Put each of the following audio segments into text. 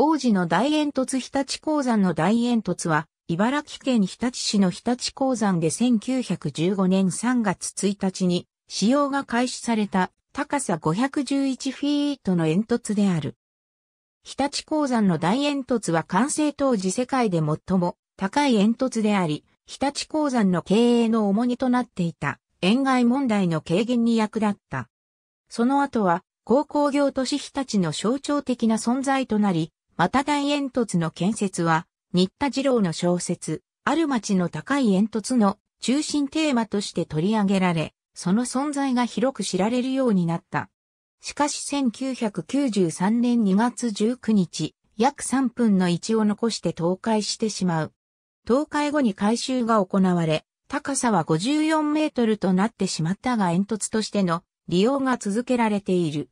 王子の大煙突日立鉱山の大煙突は、茨城県日立市の日立鉱山で1915年3月1日に使用が開始された高さ511フィートの煙突である。日立鉱山の大煙突は完成当時世界で最も高い煙突であり、日立鉱山の経営の重荷となっていた、塩害問題の軽減に役立った。その後は、高工業都市日立の象徴的な存在となり、また大煙突の建設は、新田次郎の小説、ある町の高い煙突の中心テーマとして取り上げられ、その存在が広く知られるようになった。しかし1993年2月19日、約3分の1を残して倒壊してしまう。倒壊後に改修が行われ、高さは54メートルとなってしまったが煙突としての利用が続けられている。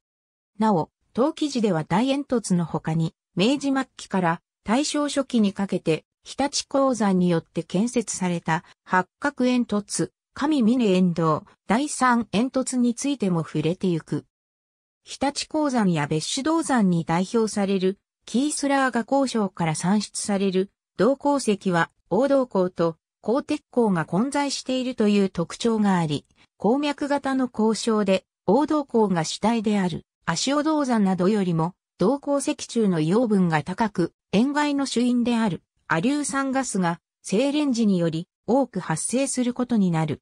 なお、当記事では大煙突の他に、明治末期から大正初期にかけて、日立鉱山によって建設された八角煙突、上峰煙道、第三煙突についても触れてゆく。日立鉱山や別種銅山に代表されるキースラーが鉱床から産出される銅鉱石は黄銅鉱と鉱鉄鉱が混在しているという特徴があり、鉱脈型の鉱床で黄銅鉱が主体である足尾銅山などよりも同鉱石中の養分が高く、塩害の主因であるアリュー酸ガスが精錬時により多く発生することになる。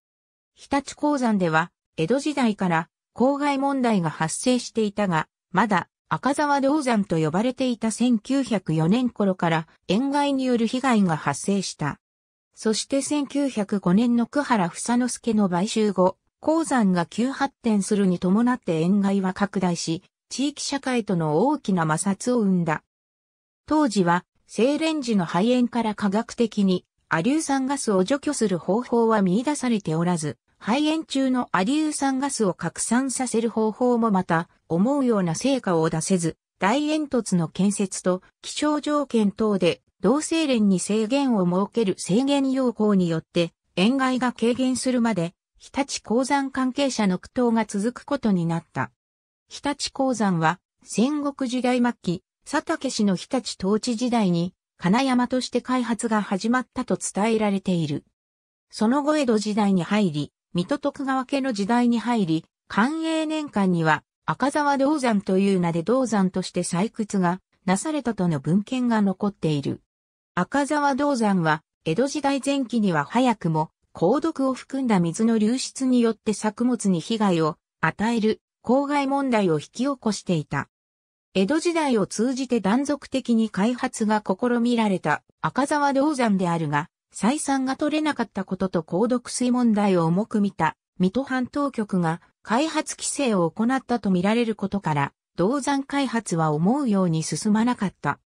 日立鉱山では、江戸時代から公害問題が発生していたが、まだ赤沢銅山と呼ばれていた1904年頃から塩害による被害が発生した。そして1905年の久原房之助の買収後、鉱山が急発展するに伴って塩害は拡大し、地域社会との大きな摩擦を生んだ。当時は、精錬時の肺炎から科学的にアリュー酸ガスを除去する方法は見出されておらず、肺炎中のアリュー酸ガスを拡散させる方法もまた、思うような成果を出せず、大煙突の建設と気象条件等で同性連に制限を設ける制限要項によって塩害が軽減するまで日立鉱山関係者の苦闘が続くことになった。日立鉱山は、戦国時代末期、佐竹氏の日立統治時代に、金山として開発が始まったと伝えられている。その後江戸時代に入り、水戸徳川家の時代に入り、寛永年間には赤沢銅山という名で銅山として採掘がなされたとの文献が残っている。赤沢銅山は江戸時代前期には早くも鉱毒を含んだ水の流出によって作物に被害を与える公害問題を引き起こしていた。江戸時代を通じて断続的に開発が試みられた赤沢銅山であるが、採算が取れなかったことと鉱毒水問題を重く見た、水戸藩当局が開発規制を行ったと見られることから、銅山開発は思うように進まなかった。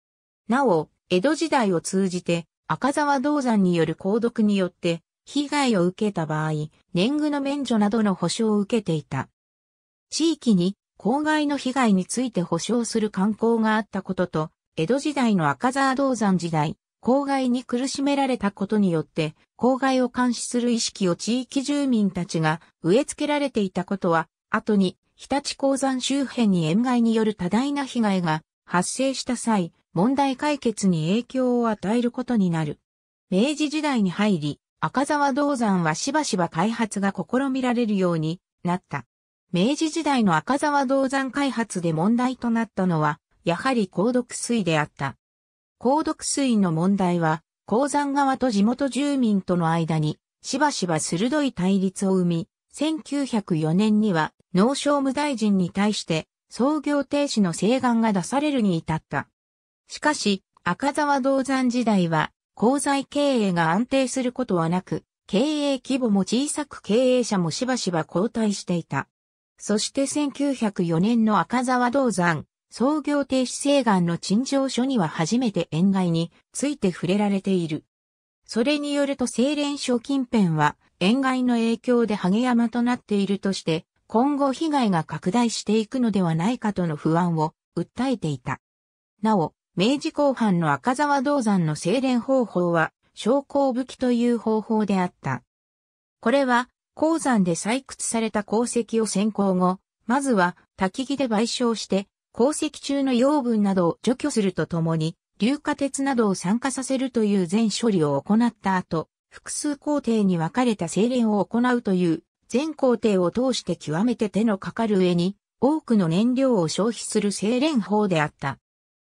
なお、江戸時代を通じて赤沢銅山による鉱毒によって被害を受けた場合、年貢の免除などの保障を受けていた。地域に公害の被害について保障する観光があったことと、江戸時代の赤沢銅山時代、公害に苦しめられたことによって、公害を監視する意識を地域住民たちが植え付けられていたことは、後に日立鉱山周辺に塩害による多大な被害が発生した際、問題解決に影響を与えることになる。明治時代に入り、赤沢銅山はしばしば開発が試みられるようになった。明治時代の赤沢銅山開発で問題となったのは、やはり鉱毒水であった。鉱毒水の問題は、鉱山側と地元住民との間に、しばしば鋭い対立を生み、1904年には農商務大臣に対して創業停止の請願が出されるに至った。しかし、赤沢銅山時代は、鉱材経営が安定することはなく、経営規模も小さく経営者もしばしば交代していた。そして1904年の赤沢銅山、創業停止請願の陳情書には初めて塩害について触れられている。それによると清廉署近辺は塩害の影響でハゲ山となっているとして、今後被害が拡大していくのではないかとの不安を訴えていた。なお、明治後半の赤沢銅山の精錬方法は、昇降武器という方法であった。これは、鉱山で採掘された鉱石を先行後、まずは焚き木で賠償して、鉱石中の養分などを除去するとともに、硫化鉄などを酸化させるという全処理を行った後、複数工程に分かれた精錬を行うという、全工程を通して極めて手のかかる上に、多くの燃料を消費する精錬法であった。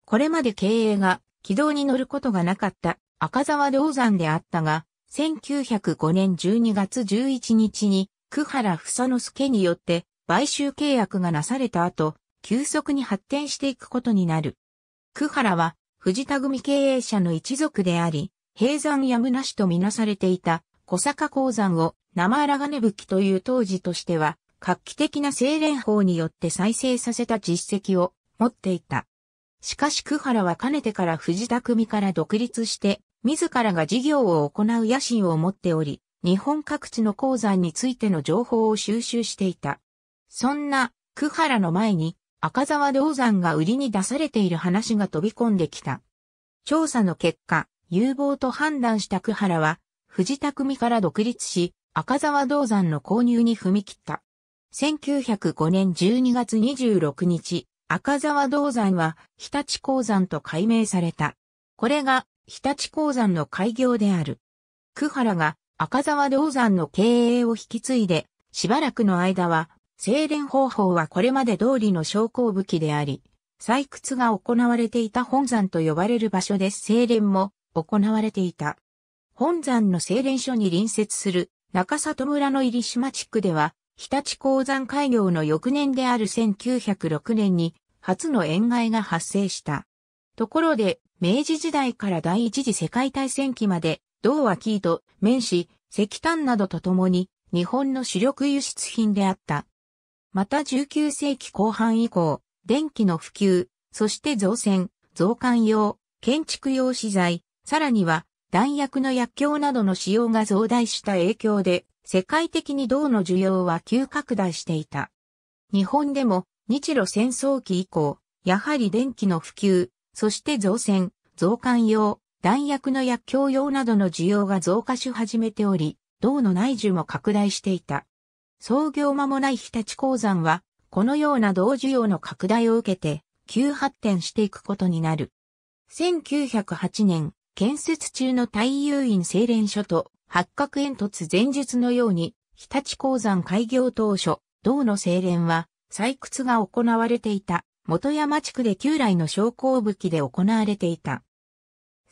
これまで経営が軌道に乗ることがなかった赤沢銅山であったが、1905年12月11日に、久原房之助によって買収契約がなされた後、急速に発展していくことになる。久原は、藤田組経営者の一族であり、平山やむなしとみなされていた小坂鉱山を生荒金吹という当時としては、画期的な精錬法によって再生させた実績を持っていた。しかし久原はかねてから藤田組から独立して自らが事業を行う野心を持っており、日本各地の鉱山についての情報を収集していた。そんな、久原の前に、赤沢銅山が売りに出されている話が飛び込んできた。調査の結果、有望と判断した久原は、藤田組から独立し、赤沢銅山の購入に踏み切った。1905年12月26日、赤沢銅山は日立鉱山と改名された。これが日立鉱山の開業である。久原が赤沢銅山の経営を引き継いで、しばらくの間は、精錬方法はこれまで通りの昇降武器であり、採掘が行われていた本山と呼ばれる場所で精錬も行われていた。本山の精錬所に隣接する中里村の入島地区では、日立鉱山開業の翌年である1906年に初の塩害が発生した。ところで、明治時代から第一次世界大戦期まで、銅は生糸、綿紙、石炭などとともに、日本の主力輸出品であった。また19世紀後半以降、電気の普及、そして造船、造艦用、建築用資材、さらには弾薬の薬莢などの使用が増大した影響で、世界的に銅の需要は急拡大していた。日本でも日露戦争期以降、やはり電気の普及、そして造船、増刊用、弾薬の薬莢用などの需要が増加し始めており、銅の内需も拡大していた。創業間もない日立鉱山は、このような銅需要の拡大を受けて、急発展していくことになる。1908年、建設中の太遊院精錬所と八角煙突前述のように、日立鉱山開業当初、銅の精錬は採掘が行われていた。元山地区で旧来の昇降武器で行われていた。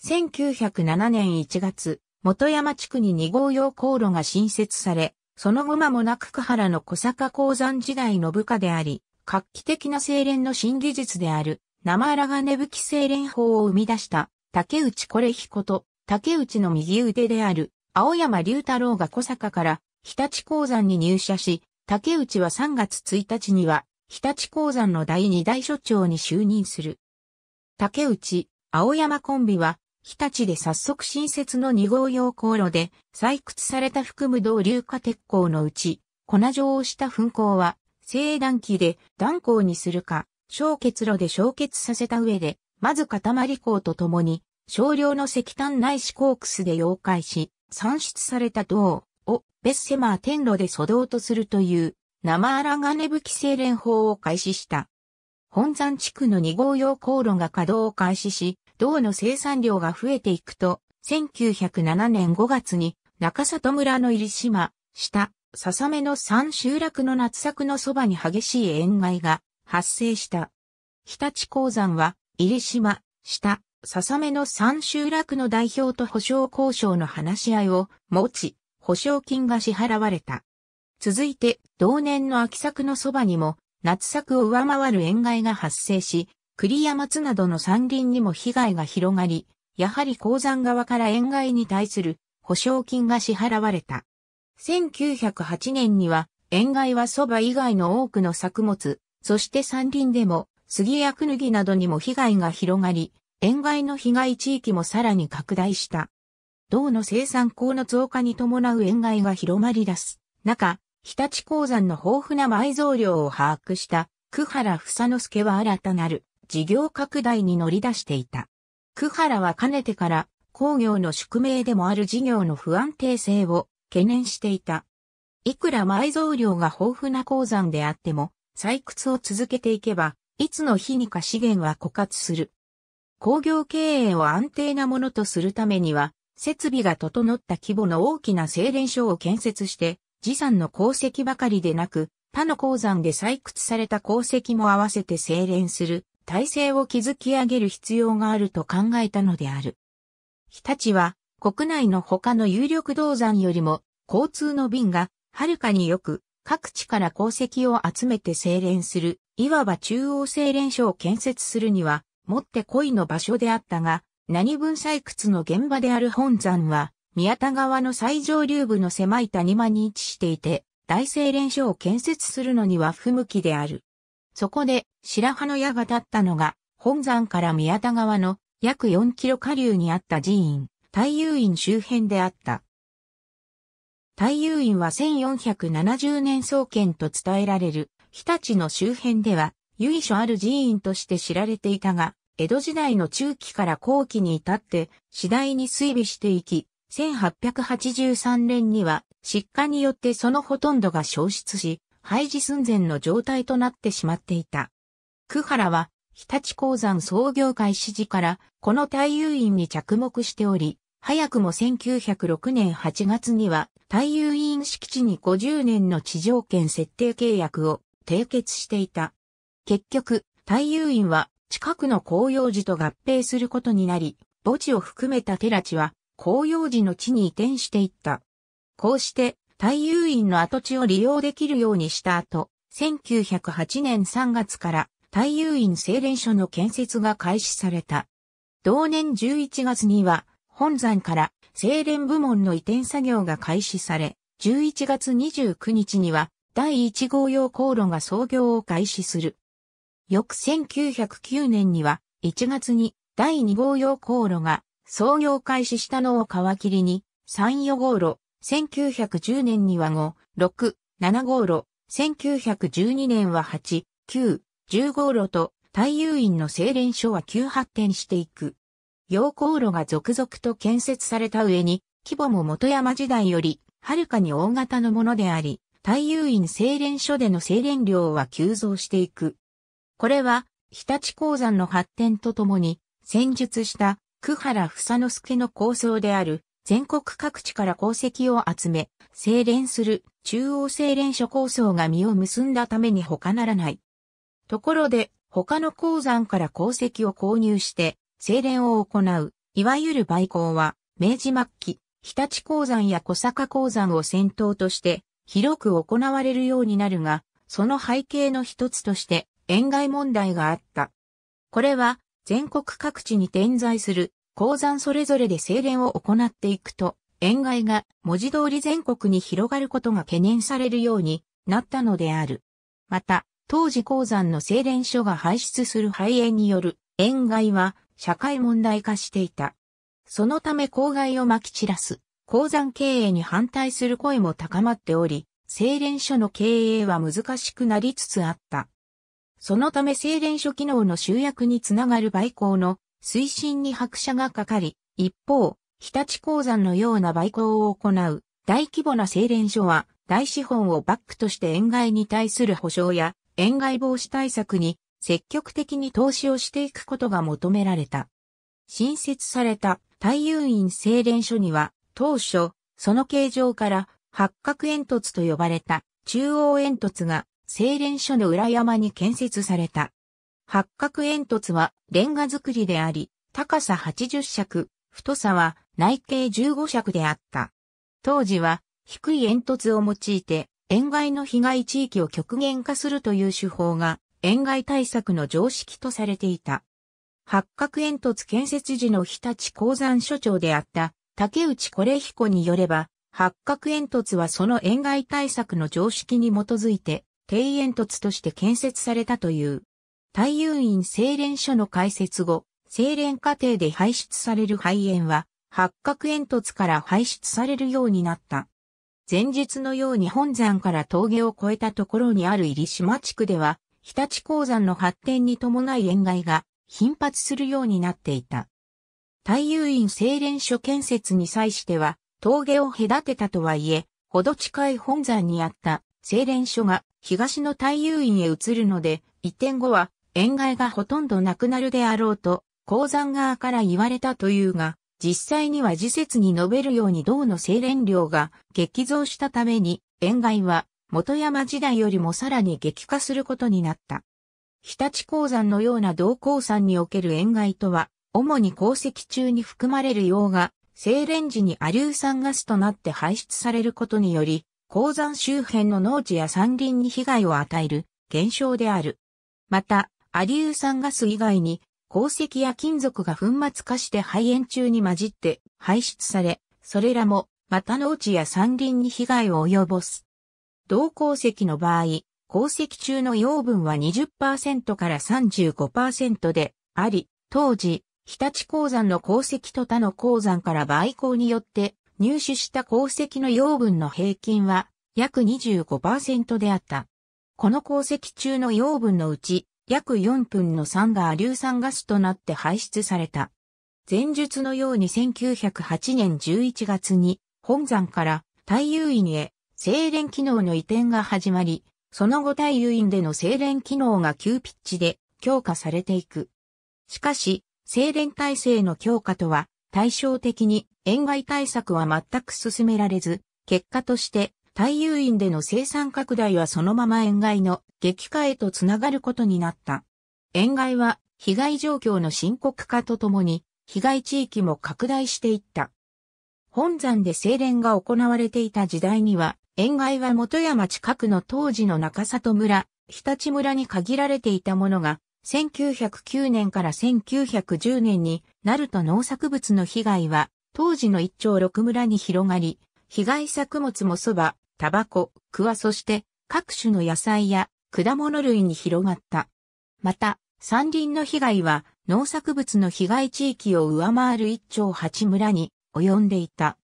1907年1月、元山地区に2号用航路が新設され、その後間もなく久原の小坂鉱山時代の部下であり、画期的な精錬の新技術である、生荒金吹き精錬法を生み出した、竹内これ彦と、竹内の右腕である、青山龍太郎が小坂から、日立鉱山に入社し、竹内は3月1日には、日立鉱山の第二代所長に就任する。竹内、青山コンビは、日立で早速新設の2号用航路で採掘された含む銅硫化鉄鋼のうち、粉状をした粉鋼は、正断機で断鋼にするか、小結炉で焼結させた上で、まず塊鋼とともに、少量の石炭内視コークスで溶解し、産出された銅をベッセマー天炉で粗銅とするという生荒金吹精錬法を開始した。本山地区の2号用航路が稼働を開始し、銅の生産量が増えていくと、1907年5月に中里村の入島、下、笹目の三集落の夏作のそばに激しい塩害が発生した。日立鉱山は、入島、下、笹目の三集落の代表と保証交渉の話し合いを持ち、保証金が支払われた。続いて、同年の秋作のそばにも、夏作を上回る塩害が発生し、栗や松などの山林にも被害が広がり、やはり鉱山側から塩害に対する保証金が支払われた。1908年には、塩害は蕎麦以外の多くの作物、そして山林でも、杉やクヌギなどにも被害が広がり、塩害の被害地域もさらに拡大した。銅の生産鉱の増加に伴う塩害が広まり出す。中、日立鉱山の豊富な埋蔵量を把握した久原房之助は新たなる事業拡大に乗り出していた。久原はかねてから工業の宿命でもある事業の不安定性を懸念していた。いくら埋蔵量が豊富な鉱山であっても採掘を続けていけば、いつの日にか資源は枯渇する。工業経営を安定なものとするためには、設備が整った規模の大きな精錬所を建設して、次産の鉱石ばかりでなく、他の鉱山で採掘された鉱石も合わせて精錬する体制を築き上げる必要があると考えたのである。日立は国内の他の有力銅山よりも交通の便がはるかによく各地から鉱石を集めて精錬する、いわば中央精錬所を建設するには、もってこいの場所であったが、何分採掘の現場である本山は、宮田川の最上流部の狭い谷間に位置していて、大精錬所を建設するのには不向きである。そこで、白羽の矢が立ったのが、本山から宮田川の約4キロ下流にあった寺院、太遊院周辺であった。太遊院は1470年創建と伝えられる、日立の周辺では、由緒ある寺院として知られていたが、江戸時代の中期から後期に至って、次第に衰微していき、1883年には失火によってそのほとんどが消失し、廃止寸前の状態となってしまっていた。久原は、日立鉱山創業会始時から、この大遊院に着目しており、早くも1906年8月には、大遊院敷地に50年の地上権設定契約を締結していた。結局、大遊院は近くの紅葉寺と合併することになり、墓地を含めた寺地は紅葉寺の地に移転していった。こうして、太遊院の跡地を利用できるようにした後、1908年3月から太遊院精錬所の建設が開始された。同年11月には、本山から精錬部門の移転作業が開始され、11月29日には第1号用航路が操業を開始する。翌1909年には1月に第2号用航路が創業開始したのを皮切りに、三予号路、1910年には5、6、7号路、1912年は8、9、10号路と、太遊院の精錬所は急発展していく。陽光路が続々と建設された上に、規模も元山時代より、はるかに大型のものであり、太遊院精錬所での精錬量は急増していく。これは、日立鉱山の発展とともに、戦術した久原房之助の構想である、全国各地から功績を集め、精錬する中央精錬所構想が実を結んだために他ならない。ところで、他の鉱山から鉱石を購入して、精錬を行う、いわゆる売鉱は、明治末期、日立鉱山や小坂鉱山を先頭として、広く行われるようになるが、その背景の一つとして、塩害問題があった。これは、全国各地に点在する鉱山それぞれで精錬を行っていくと、塩害が文字通り全国に広がることが懸念されるようになったのである。また、当時鉱山の精錬所が排出する肺炎による塩害は社会問題化していた。そのため公害を撒き散らす鉱山経営に反対する声も高まっており、精錬所の経営は難しくなりつつあった。そのため精錬所機能の集約につながる倍光の推進に拍車がかかり、一方、日立鉱山のような倍光を行う大規模な精錬所は大資本をバックとして円外に対する保障や円外防止対策に積極的に投資をしていくことが求められた。新設された太遊院精錬所には当初、その形状から八角煙突と呼ばれた中央煙突が精錬所の裏山に建設された。八角煙突はレンガ造りであり、高さ80尺、太さは内径15尺であった。当時は低い煙突を用いて、塩害の被害地域を極限化するという手法が、塩害対策の常識とされていた。八角煙突建設時の日立鉱山所長であった竹内コ彦によれば、八角煙突はその塩害対策の常識に基づいて庭園突として建設されたという。太遊院精錬所の開設後、精錬過程で排出される肺炎は、八角煙突から排出されるようになった。前日のように本山から峠を越えたところにある入島地区では、日立鉱山の発展に伴い塩害が頻発するようになっていた。太遊院精錬所建設に際しては、峠を隔てたとはいえ、ほど近い本山にあった精錬所が東の太遊院へ移るので、移転後は、塩害がほとんどなくなるであろうと、鉱山側から言われたというが、実際には時節に述べるように銅の精錬量が激増したために、塩害は元山時代よりもさらに激化することになった。日立鉱山のような銅鉱山における塩害とは、主に鉱石中に含まれる溶が、精錬時にア硫酸ガスとなって排出されることにより、鉱山周辺の農地や山林に被害を与える現象である。また、アリウ酸ガス以外に、鉱石や金属が粉末化して肺炎中に混じって排出され、それらも、また農地や山林に被害を及ぼす。銅鉱石の場合、鉱石中の養分は20%から35%であり、当時、日立鉱山の鉱石と他の鉱山から媒鉱によって入手した鉱石の養分の平均は約25%であった。この鉱石中の養分のうち約4分の3が硫酸ガスとなって排出された。前述のように1908年11月に本山から太遊院へ精錬機能の移転が始まり、その後太遊院での精錬機能が急ピッチで強化されていく。しかし、精錬体制の強化とは対照的に塩害対策は全く進められず、結果として大遊院での生産拡大はそのまま塩害の激化へとつながることになった。塩害は被害状況の深刻化とともに被害地域も拡大していった。本山で精錬が行われていた時代には、塩害は元山近くの当時の中里村、日立村に限られていたものが、1909年から1910年になると農作物の被害は当時の一丁六村に広がり、被害作物も蕎麦、タバコ、クワそして各種の野菜や果物類に広がった。また、山林の被害は農作物の被害地域を上回る一丁八村に及んでいた。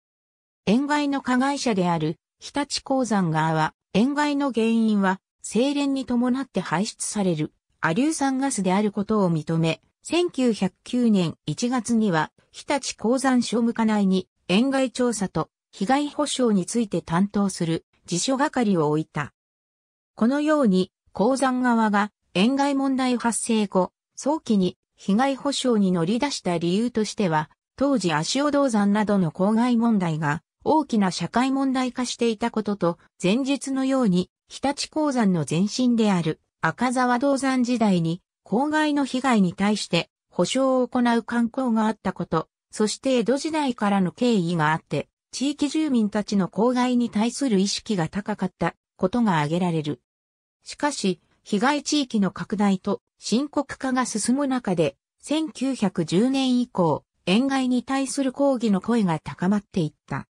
塩害の加害者である日立鉱山側は塩害の原因は精錬に伴って排出されるア硫酸ガスであることを認め、1909年1月には、日立鉱山商務課内に、塩害調査と被害補償について担当する辞書係を置いた。このように、鉱山側が塩害問題発生後、早期に被害補償に乗り出した理由としては、当時足尾銅山などの公害問題が大きな社会問題化していたことと、前述のように日立鉱山の前身である赤沢銅山時代に、公害の被害に対して保障を行う観光があったこと、そして江戸時代からの経緯があって、地域住民たちの公害に対する意識が高かったことが挙げられる。しかし、被害地域の拡大と深刻化が進む中で、1910年以降、塩害に対する抗議の声が高まっていった。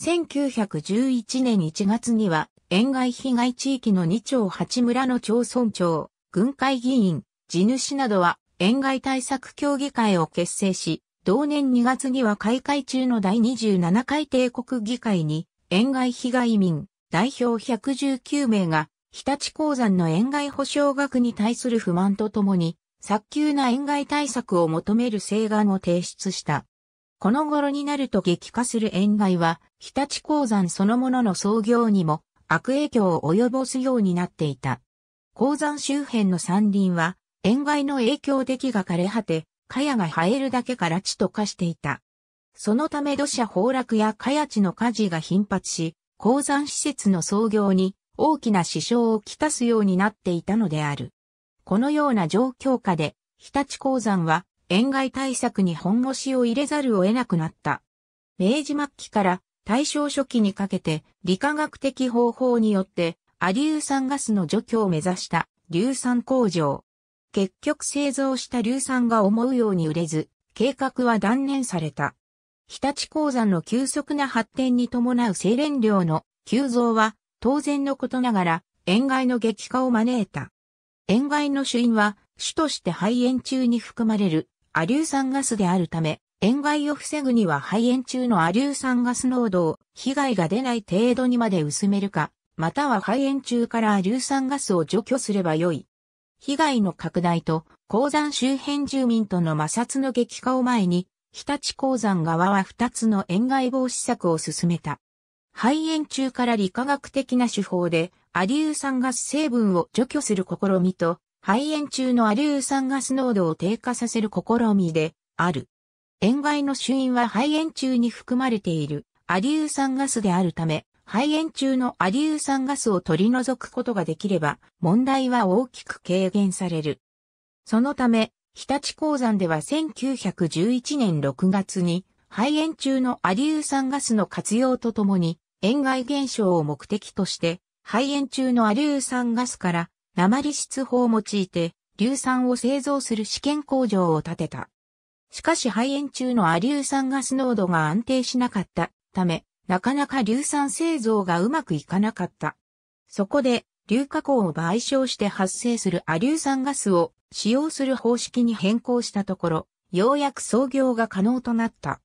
1911年1月には、沿外被害地域の2町8村の町村長、軍会議員、地主などは、沿外対策協議会を結成し、同年2月には開会中の第27回帝国議会に、沿外被害民、代表119名が、日立鉱山の沿外保障額に対する不満とともに、早急な沿外対策を求める請願を提出した。この頃になると激化する沿外は、日立鉱山そのものの創業にも悪影響を及ぼすようになっていた。鉱山周辺の山林は、塩害の影響で木が枯れ果て、茅が生えるだけから地と化していた。そのため土砂崩落や茅地の火事が頻発し、鉱山施設の創業に大きな支障をきたすようになっていたのである。このような状況下で、日立鉱山は、塩害対策に本腰を入れざるを得なくなった。明治末期から大正初期にかけて理化学的方法によってアリュウ酸ガスの除去を目指した硫酸工場。結局製造した硫酸が思うように売れず、計画は断念された。日立鉱山の急速な発展に伴う精錬量の急増は当然のことながら、塩害の激化を招いた。塩害の主因は、主として肺炎中に含まれるアリュウ酸ガスであるため、塩害を防ぐには肺炎中のア硫酸ガス濃度を被害が出ない程度にまで薄めるか、または肺炎中からア硫酸ガスを除去すればよい。被害の拡大と鉱山周辺住民との摩擦の激化を前に、日立鉱山側は2つの塩害防止策を進めた。肺炎中から理化学的な手法でア硫酸ガス成分を除去する試みと、肺炎中のア硫酸ガス濃度を低下させる試みである。塩害の主因は肺炎中に含まれているアリュー酸ガスであるため、肺炎中のアリュー酸ガスを取り除くことができれば、問題は大きく軽減される。そのため、日立鉱山では1911年6月に、肺炎中のアリュー酸ガスの活用とともに、塩害現象を目的として、肺炎中のアリュー酸ガスから、鉛質法を用いて、硫酸を製造する試験工場を建てた。しかし肺炎中のア硫酸ガス濃度が安定しなかったため、なかなか硫酸製造がうまくいかなかった。そこで、硫化鉱を賠償して発生するア硫酸ガスを使用する方式に変更したところ、ようやく創業が可能となった。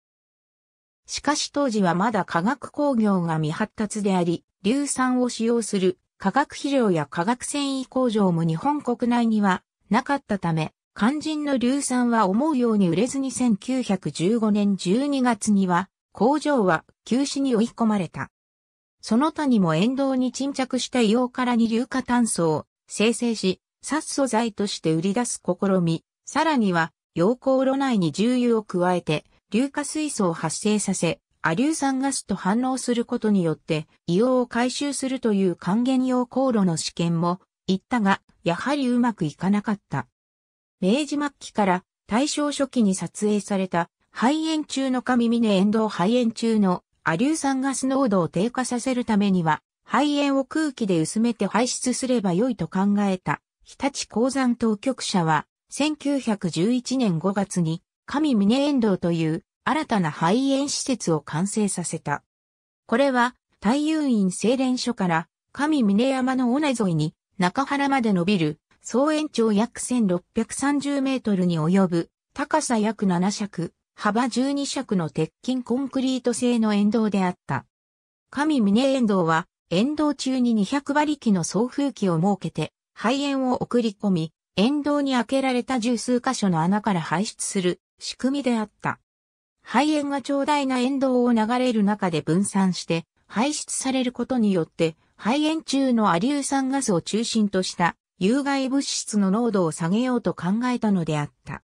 しかし当時はまだ化学工業が未発達であり、硫酸を使用する化学肥料や化学繊維工場も日本国内にはなかったため、肝心の硫酸は思うように売れずに1915年12月には、工場は休止に追い込まれた。その他にも沿道に沈着した硫黄からに硫化炭素を生成し、殺素剤として売り出す試み、さらには、溶鉱炉内に重油を加えて、硫化水素を発生させ、アリュ酸ガスと反応することによって、硫黄を回収するという還元用航路の試験も、行ったが、やはりうまくいかなかった。明治末期から大正初期に撮影された肺炎中の神峰炎道肺炎中のアリュー酸ガス濃度を低下させるためには肺炎を空気で薄めて排出すればよいと考えた日立鉱山当局者は1911年5月に神峰遠道という新たな肺炎施設を完成させた。これは、太遊院精錬所から神峰山の尾根沿いに中原まで伸びる総延長約1630メートルに及ぶ、高さ約7尺、幅12尺の鉄筋コンクリート製の沿道であった。神峰沿道は、沿道中に200馬力の送風機を設けて、肺炎を送り込み、沿道に開けられた十数箇所の穴から排出する仕組みであった。肺炎が長大な沿道を流れる中で分散して排出されることによって、肺炎中のアリュー酸ガスを中心とした有害物質の濃度を下げようと考えたのであった。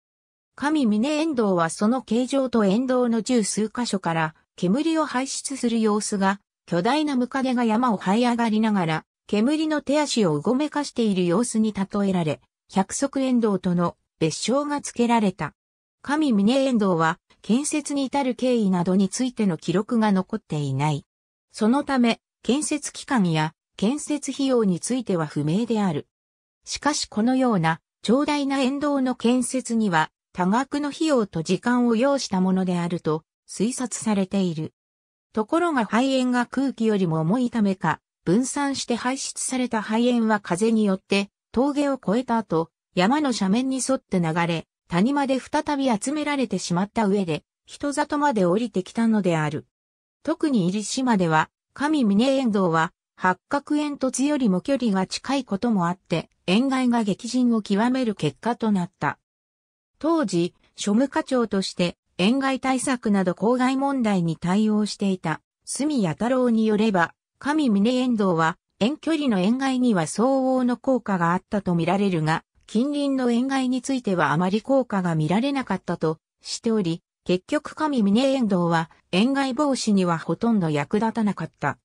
神峰遠道はその形状と遠道の十数箇所から煙を排出する様子が巨大なムカデが山を這い上がりながら煙の手足をうごめかしている様子に例えられ、百足遠道との別称が付けられた。神峰遠道は建設に至る経緯などについての記録が残っていない。そのため建設期間や建設費用については不明である。しかしこのような長大な沿道の建設には多額の費用と時間を要したものであると推察されている。ところが肺炎が空気よりも重いためか、分散して排出された肺炎は風によって峠を越えた後、山の斜面に沿って流れ、谷まで再び集められてしまった上で、人里まで降りてきたのである。特に入島では、上峰沿道は、八角煙突よりも距離が近いこともあって、円外が激甚を極める結果となった。当時、庶務課長として、円外対策など公害問題に対応していた、住谷太郎によれば、神峰遠藤は、遠距離の円外には相応の効果があったとみられるが、近隣の円外についてはあまり効果が見られなかったとしており、結局神峰遠藤は、円外防止にはほとんど役立たなかった。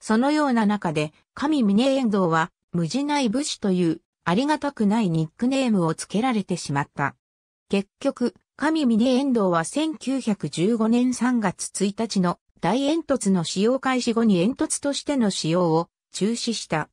そのような中で、神峰遠藤は、無事ない武士という、ありがたくないニックネームを付けられてしまった。結局、神峰遠藤は1915年3月1日の大煙突の使用開始後に煙突としての使用を中止した。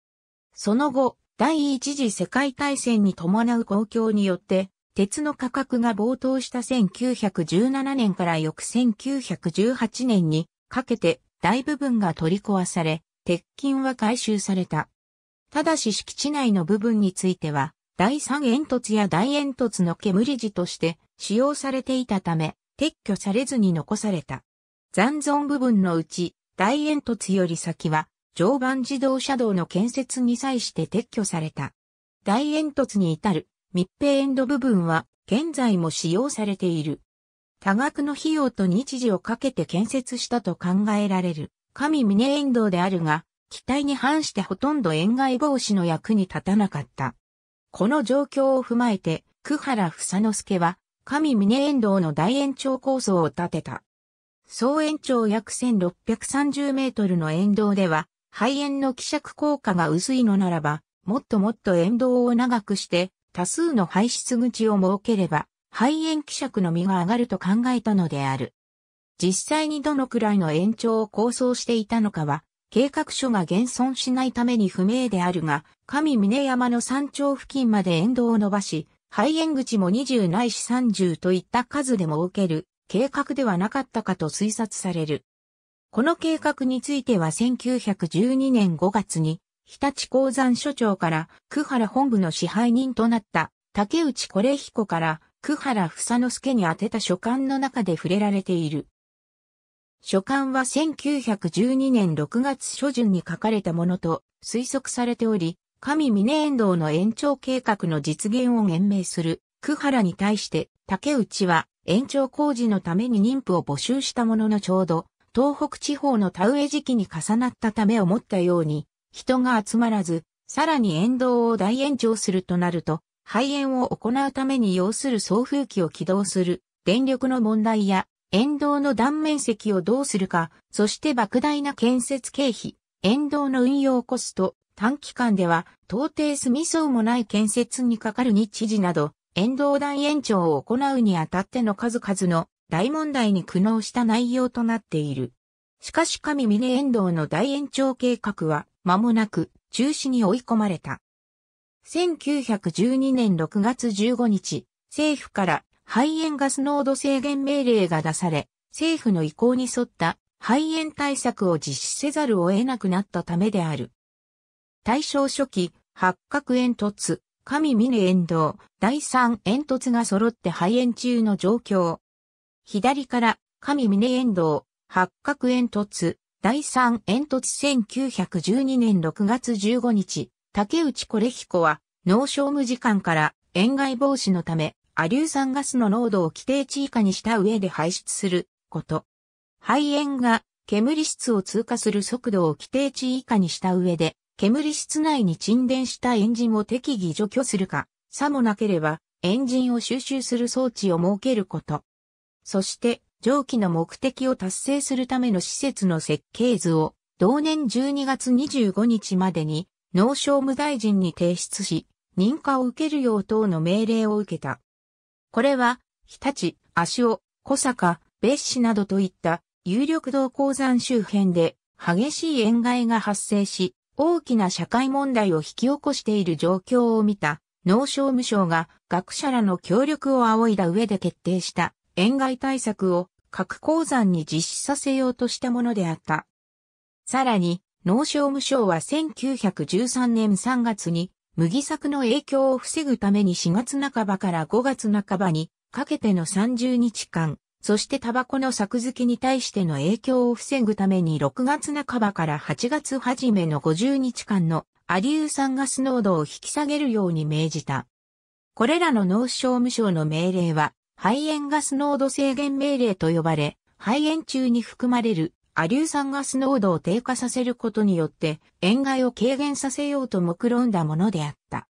その後、第一次世界大戦に伴う公共によって、鉄の価格が暴騰した1917年から翌1918年にかけて大部分が取り壊され、鉄筋は回収された。ただし敷地内の部分については、第三煙突や大煙突の煙地として使用されていたため、撤去されずに残された。残存部分のうち、大煙突より先は、常磐自動車道の建設に際して撤去された。大煙突に至る密閉エンド部分は、現在も使用されている。多額の費用と日時をかけて建設したと考えられる、神峰沿道であるが、期待に反してほとんど円外防止の役に立たなかった。この状況を踏まえて、久原房之助は、上峰遠道の大延長構想を立てた。総延長約1630メートルの沿道では、肺炎の希釈効果が薄いのならば、もっともっと沿道を長くして、多数の排出口を設ければ、肺炎希釈の実が上がると考えたのである。実際にどのくらいの延長を構想していたのかは、計画書が現存しないために不明であるが、上峰山の山頂付近まで沿道を伸ばし、肺炎口も20ないし30といった数でも受ける計画ではなかったかと推察される。この計画については1912年5月に、日立鉱山所長から久原本部の支配人となった竹内是彦から久原房之助に宛てた書簡の中で触れられている。書簡は1912年6月初旬に書かれたものと推測されており、上峰遠藤の延長計画の実現を延命する、久原に対して、竹内は延長工事のために妊婦を募集したもののちょうど、東北地方の田植え時期に重なったため思ったように、人が集まらず、さらに沿道を大延長するとなると、肺炎を行うために要する送風機を起動する、電力の問題や沿道の断面積をどうするか、そして莫大な建設経費、沿道の運用コスト、短期間では到底済みそうもない建設にかかる日時など、沿道団延長を行うにあたっての数々の大問題に苦悩した内容となっている。しかし上峰沿道の大延長計画は間もなく中止に追い込まれた。1912年6月15日、政府から肺炎ガス濃度制限命令が出され、政府の意向に沿った肺炎対策を実施せざるを得なくなったためである。大正初期、八角煙突、神峰煙道、第三煙突が揃って肺炎中の状況。左から神峰煙道、八角煙突、第三煙突1912年6月15日、竹内コレヒコは脳症無時間から塩害防止のためア硫酸ガスの濃度を規定値以下にした上で排出すること。肺炎が煙室を通過する速度を規定値以下にした上で、煙室内に沈殿したエンジンを適宜除去するか、さもなければ、エンジンを収集する装置を設けること。そして、蒸気の目的を達成するための施設の設計図を、同年12月25日までに、農商務大臣に提出し、認可を受けるよう等の命令を受けた。これは、日立、足尾、小坂、別市などといった有力道鉱山周辺で激しい塩害が発生し、大きな社会問題を引き起こしている状況を見た農商務省が学者らの協力を仰いだ上で決定した塩害対策を各鉱山に実施させようとしたものであった。さらに、農商務省は1913年3月に麦作の影響を防ぐために4月半ばから5月半ばにかけての30日間、そしてタバコの作付けに対しての影響を防ぐために6月半ばから8月初めの50日間のアリウ酸ガス濃度を引き下げるように命じた。これらの農商務省の命令は、肺炎ガス濃度制限命令と呼ばれ、肺炎中に含まれるア硫酸ガス濃度を低下させることによって、塩害を軽減させようと目論んだものであった。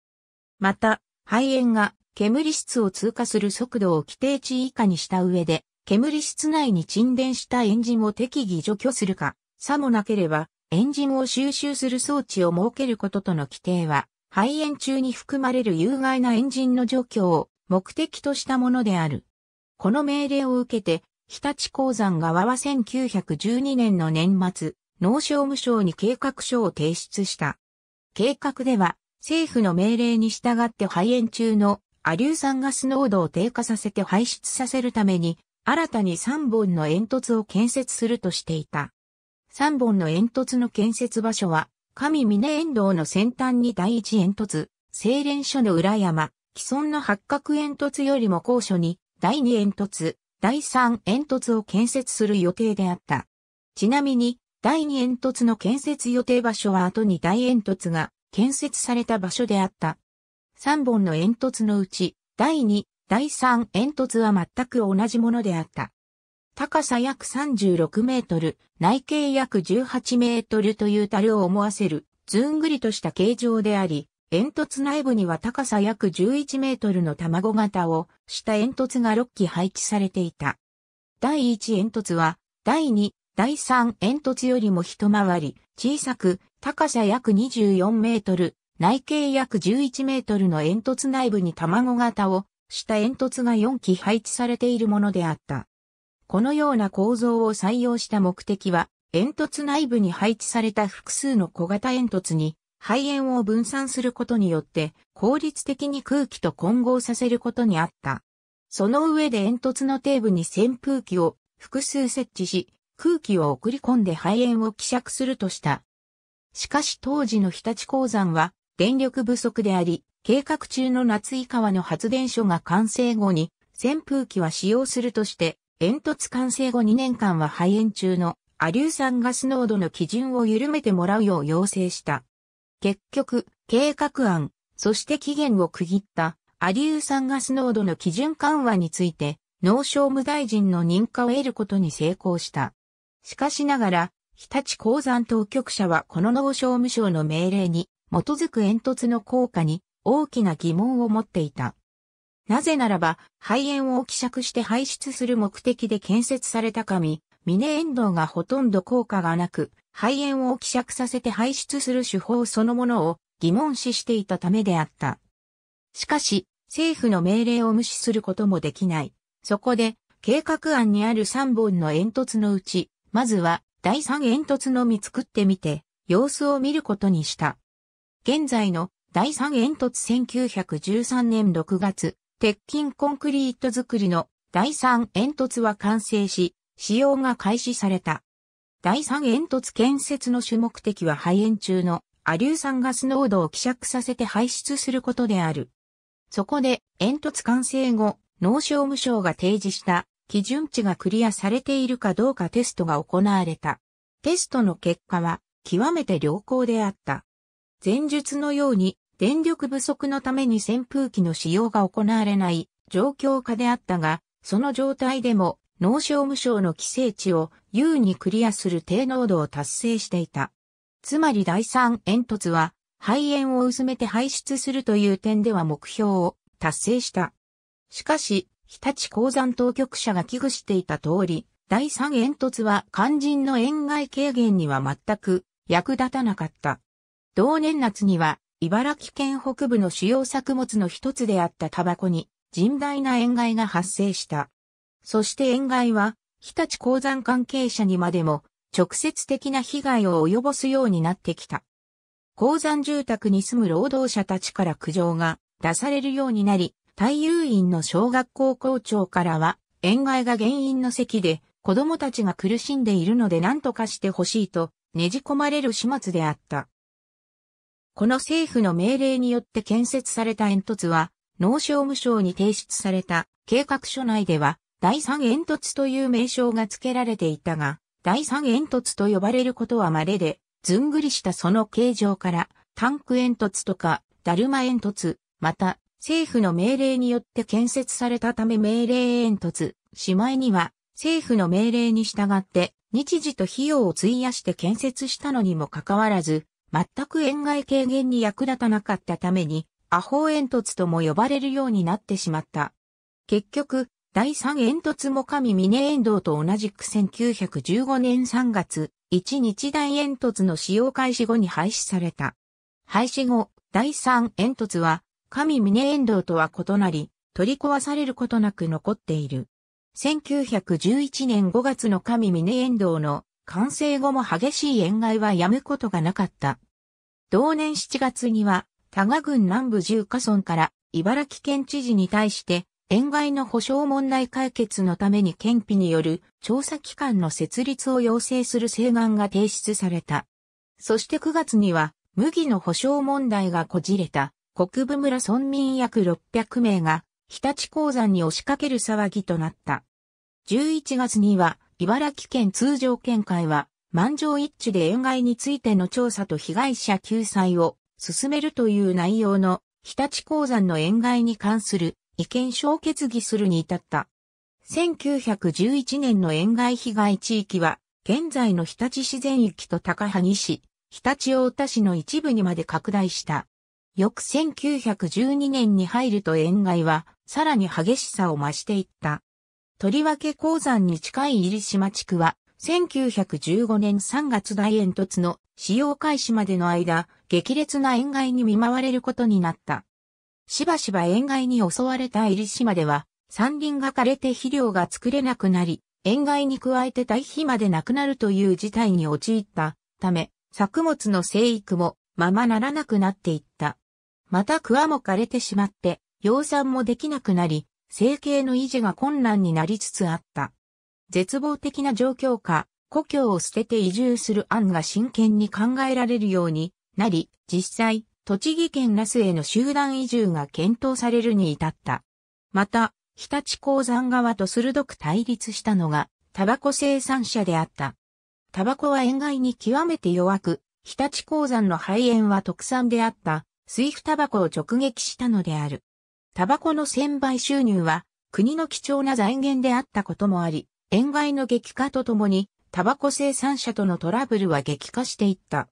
また、肺炎が煙室を通過する速度を規定値以下にした上で、煙室内に沈殿したエンジンを適宜除去するか、さもなければ、エンジンを収集する装置を設けることとの規定は、肺炎中に含まれる有害なエンジンの除去を目的としたものである。この命令を受けて、日立鉱山側は1912年の年末、農商務省に計画書を提出した。計画では、政府の命令に従って肺炎中のアリュー酸ガス濃度を低下させて排出させるために、新たに3本の煙突を建設するとしていた。3本の煙突の建設場所は、上峰遠道の先端に第一煙突、精錬所の裏山、既存の八角煙突よりも高所に、第二煙突、第3煙突を建設する予定であった。ちなみに、第2煙突の建設予定場所は後に大煙突が建設された場所であった。3本の煙突のうち、第2、第3煙突は全く同じものであった。高さ約36メートル、内径約18メートルという樽を思わせる、ずんぐりとした形状であり、煙突内部には高さ約11メートルの卵型をした煙突が6基配置されていた。第1煙突は、第2、第3煙突よりも一回り、小さく、高さ約24メートル、内径約11メートルの煙突内部に卵型をした煙突が4基配置されているものであった。このような構造を採用した目的は、煙突内部に配置された複数の小型煙突に肺炎を分散することによって効率的に空気と混合させることにあった。その上で煙突の底部に扇風機を複数設置し、空気を送り込んで肺炎を希釈するとした。しかし当時の日立鉱山は電力不足であり、計画中の夏井川の発電所が完成後に扇風機は使用するとして、煙突完成後2年間は肺炎中のア硫酸ガス濃度の基準を緩めてもらうよう要請した。結局、計画案、そして期限を区切った、アリウンガス濃度の基準緩和について、農商務大臣の認可を得ることに成功した。しかしながら、日立鉱山当局者はこの農商務省の命令に基づく煙突の効果に大きな疑問を持っていた。なぜならば、肺炎を希釈して排出する目的で建設された紙、ミネエンドウがほとんど効果がなく、肺炎を希釈させて排出する手法そのものを疑問視していたためであった。しかし、政府の命令を無視することもできない。そこで、計画案にある3本の煙突のうち、まずは第3煙突のみ作ってみて、様子を見ることにした。現在の第3煙突1913年6月、鉄筋コンクリート作りの第3煙突は完成し、使用が開始された。第三煙突建設の主目的は肺炎中のア硫酸ガス濃度を希釈させて排出することである。そこで煙突完成後、農商務省が提示した基準値がクリアされているかどうかテストが行われた。テストの結果は極めて良好であった。前述のように電力不足のために扇風機の使用が行われない状況下であったが、その状態でも農商務省の規制値を優にクリアする低濃度を達成していた。つまり第三煙突は肺炎を薄めて排出するという点では目標を達成した。しかし、日立鉱山当局者が危惧していた通り、第三煙突は肝心の塩害軽減には全く役立たなかった。同年夏には、茨城県北部の主要作物の一つであったタバコに、甚大な塩害が発生した。そして塩害は、日立鉱山関係者にまでも、直接的な被害を及ぼすようになってきた。鉱山住宅に住む労働者たちから苦情が出されるようになり、大遊院の小学校校長からは、塩害が原因の席で、子供たちが苦しんでいるので何とかしてほしいと、ねじ込まれる始末であった。この政府の命令によって建設された煙突は、農商務省に提出された計画書内では、第三煙突という名称が付けられていたが、第三煙突と呼ばれることは稀で、ずんぐりしたその形状から、タンク煙突とか、だるま煙突、また、政府の命令によって建設されたため命令煙突、しまいには、政府の命令に従って、日時と費用を費やして建設したのにもかかわらず、全く円外軽減に役立たなかったために、アホ煙突とも呼ばれるようになってしまった。結局、第三煙突も神峰遠道と同じく1915年3月、1日大煙突の使用開始後に廃止された。廃止後、第三煙突は、神峰遠道とは異なり、取り壊されることなく残っている。1911年5月の神峰遠道の完成後も激しい塩害はやむことがなかった。同年7月には、多賀郡南部十カ村から茨城県知事に対して塩害の保証問題解決のために県費による調査機関の設立を要請する請願が提出された。そして9月には、麦の保証問題がこじれた、国部村村民約600名が、日立鉱山に押しかける騒ぎとなった。11月には、茨城県通常見解は、満場一致で塩害についての調査と被害者救済を進めるという内容の日立鉱山の塩害に関する意見書を決議するに至った。1911年の塩害被害地域は、現在の日立自然域と高萩市、日立大田市の一部にまで拡大した。翌1912年に入ると塩害は、さらに激しさを増していった。とりわけ鉱山に近い入島地区は、1915年3月大煙突の使用開始までの間、激烈な塩害に見舞われることになった。しばしば塩害に襲われた入島では、山林が枯れて肥料が作れなくなり、塩害に加えて堆肥までなくなるという事態に陥ったため、作物の生育もままならなくなっていった。また桑も枯れてしまって、養蚕もできなくなり、生計の維持が困難になりつつあった。絶望的な状況下、故郷を捨てて移住する案が真剣に考えられるようになり、実際、栃木県那須への集団移住が検討されるに至った。また、日立鉱山側と鋭く対立したのが、タバコ生産者であった。タバコは塩害に極めて弱く、日立鉱山の肺炎は特産であった、水府タバコを直撃したのである。タバコの専売収入は、国の貴重な財源であったこともあり、塩害の激化とともに、タバコ生産者とのトラブルは激化していった。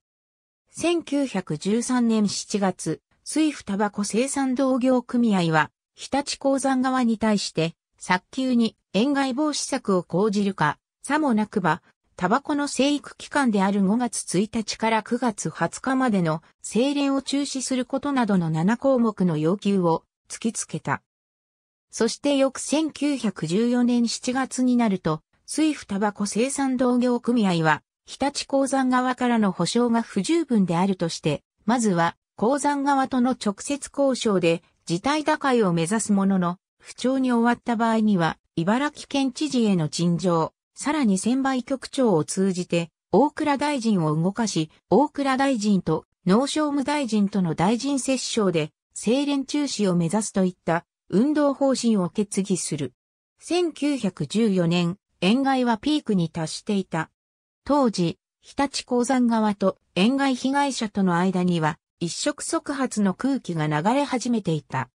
1913年7月、水府タバコ生産同業組合は、日立鉱山側に対して、早急に塩害防止策を講じるか、さもなくば、タバコの生育期間である5月1日から9月20日までの精錬を中止することなどの7項目の要求を突きつけた。そして翌1914年7月になると、水府タバコ生産同業組合は、日立鉱山側からの保証が不十分であるとして、まずは鉱山側との直接交渉で事態打開を目指すものの、不調に終わった場合には、茨城県知事への陳情、さらに専売局長を通じて、大倉大臣を動かし、大倉大臣と農商務大臣との大臣接衝で、清廉中止を目指すといった運動方針を決議する。1914年、円買いはピークに達していた。当時、日立鉱山側と塩害被害者との間には一触即発の空気が流れ始めていた。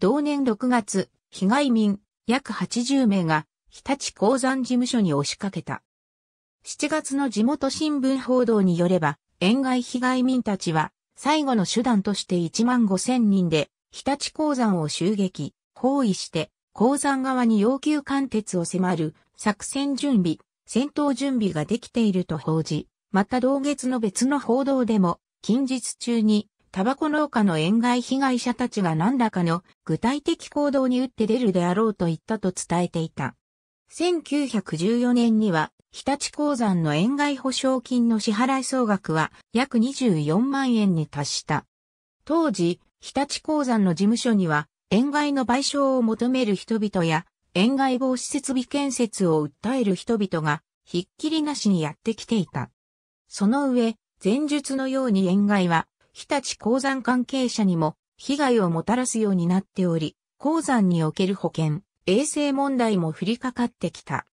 同年6月、被害民約80名が日立鉱山事務所に押しかけた。7月の地元新聞報道によれば、塩害被害民たちは最後の手段として1万5千人で日立鉱山を襲撃、包囲して鉱山側に要求貫徹を迫る作戦準備戦闘準備ができていると報じ、また同月の別の報道でも、近日中に、タバコ農家の塩害被害者たちが何らかの具体的行動に打って出るであろうと言ったと伝えていた。1914年には、日立鉱山の塩害保証金の支払い総額は約24万円に達した。当時、日立鉱山の事務所には、塩害の賠償を求める人々や塩害防止設備建設を訴える人々が、ひっきりなしにやってきていた。その上、前述のように塩害は、日立鉱山関係者にも被害をもたらすようになっており、鉱山における保険、衛生問題も降りかかってきた。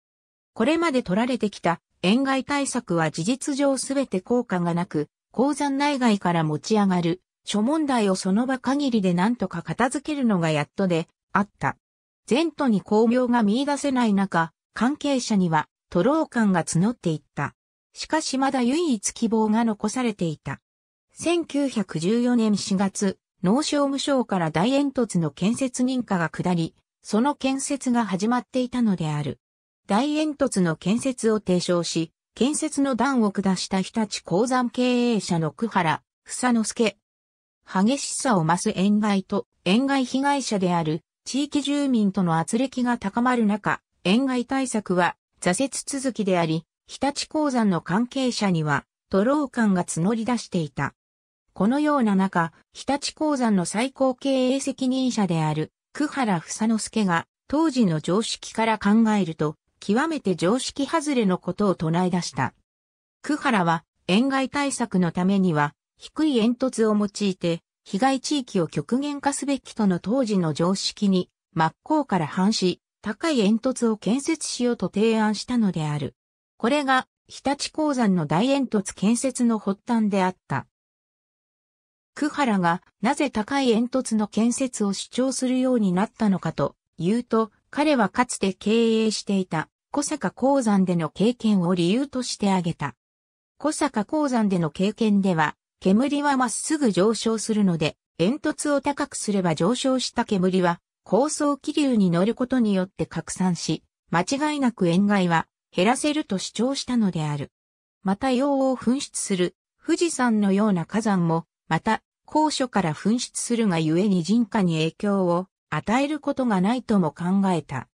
これまで取られてきた塩害対策は事実上すべて効果がなく、鉱山内外から持ち上がる諸問題をその場限りで何とか片付けるのがやっとであった。前途に巧妙が見出せない中、関係者には、徒労感が募っていった。しかしまだ唯一希望が残されていた。1914年4月、農商務省から大煙突の建設認可が下り、その建設が始まっていたのである。大煙突の建設を提唱し、建設の段を下した日立鉱山経営者の久原、房之助。激しさを増す円害と、円害被害者である地域住民との圧力が高まる中、塩害対策は挫折続きであり、日立鉱山の関係者には、徒労感が募り出していた。このような中、日立鉱山の最高経営責任者である、久原房之助が、当時の常識から考えると、極めて常識外れのことを唱え出した。久原は、塩害対策のためには、低い煙突を用いて、被害地域を極限化すべきとの当時の常識に真っ向から反し、高い煙突を建設しようと提案したのである。これが日立鉱山の大煙突建設の発端であった。久原がなぜ高い煙突の建設を主張するようになったのかというと、彼はかつて経営していた小坂鉱山での経験を理由として挙げた。小坂鉱山での経験では、煙はまっすぐ上昇するので、煙突を高くすれば上昇した煙は、高層気流に乗ることによって拡散し、間違いなく塩害は減らせると主張したのである。また硫を噴出する富士山のような火山も、また高所から噴出するがゆえに人家に影響を与えることがないとも考えた。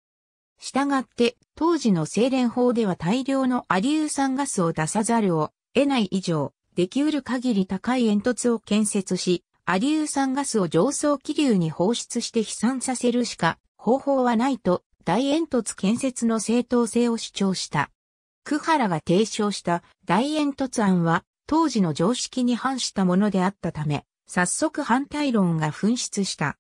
したがって当時の精錬法では大量のアリウ酸ガスを出さざるを得ない以上、できうる限り高い煙突を建設し、アリウ酸ガスを上層気流に放出して飛散させるしか方法はないと大煙突建設の正当性を主張した。久原が提唱した大煙突案は当時の常識に反したものであったため、早速反対論が噴出した。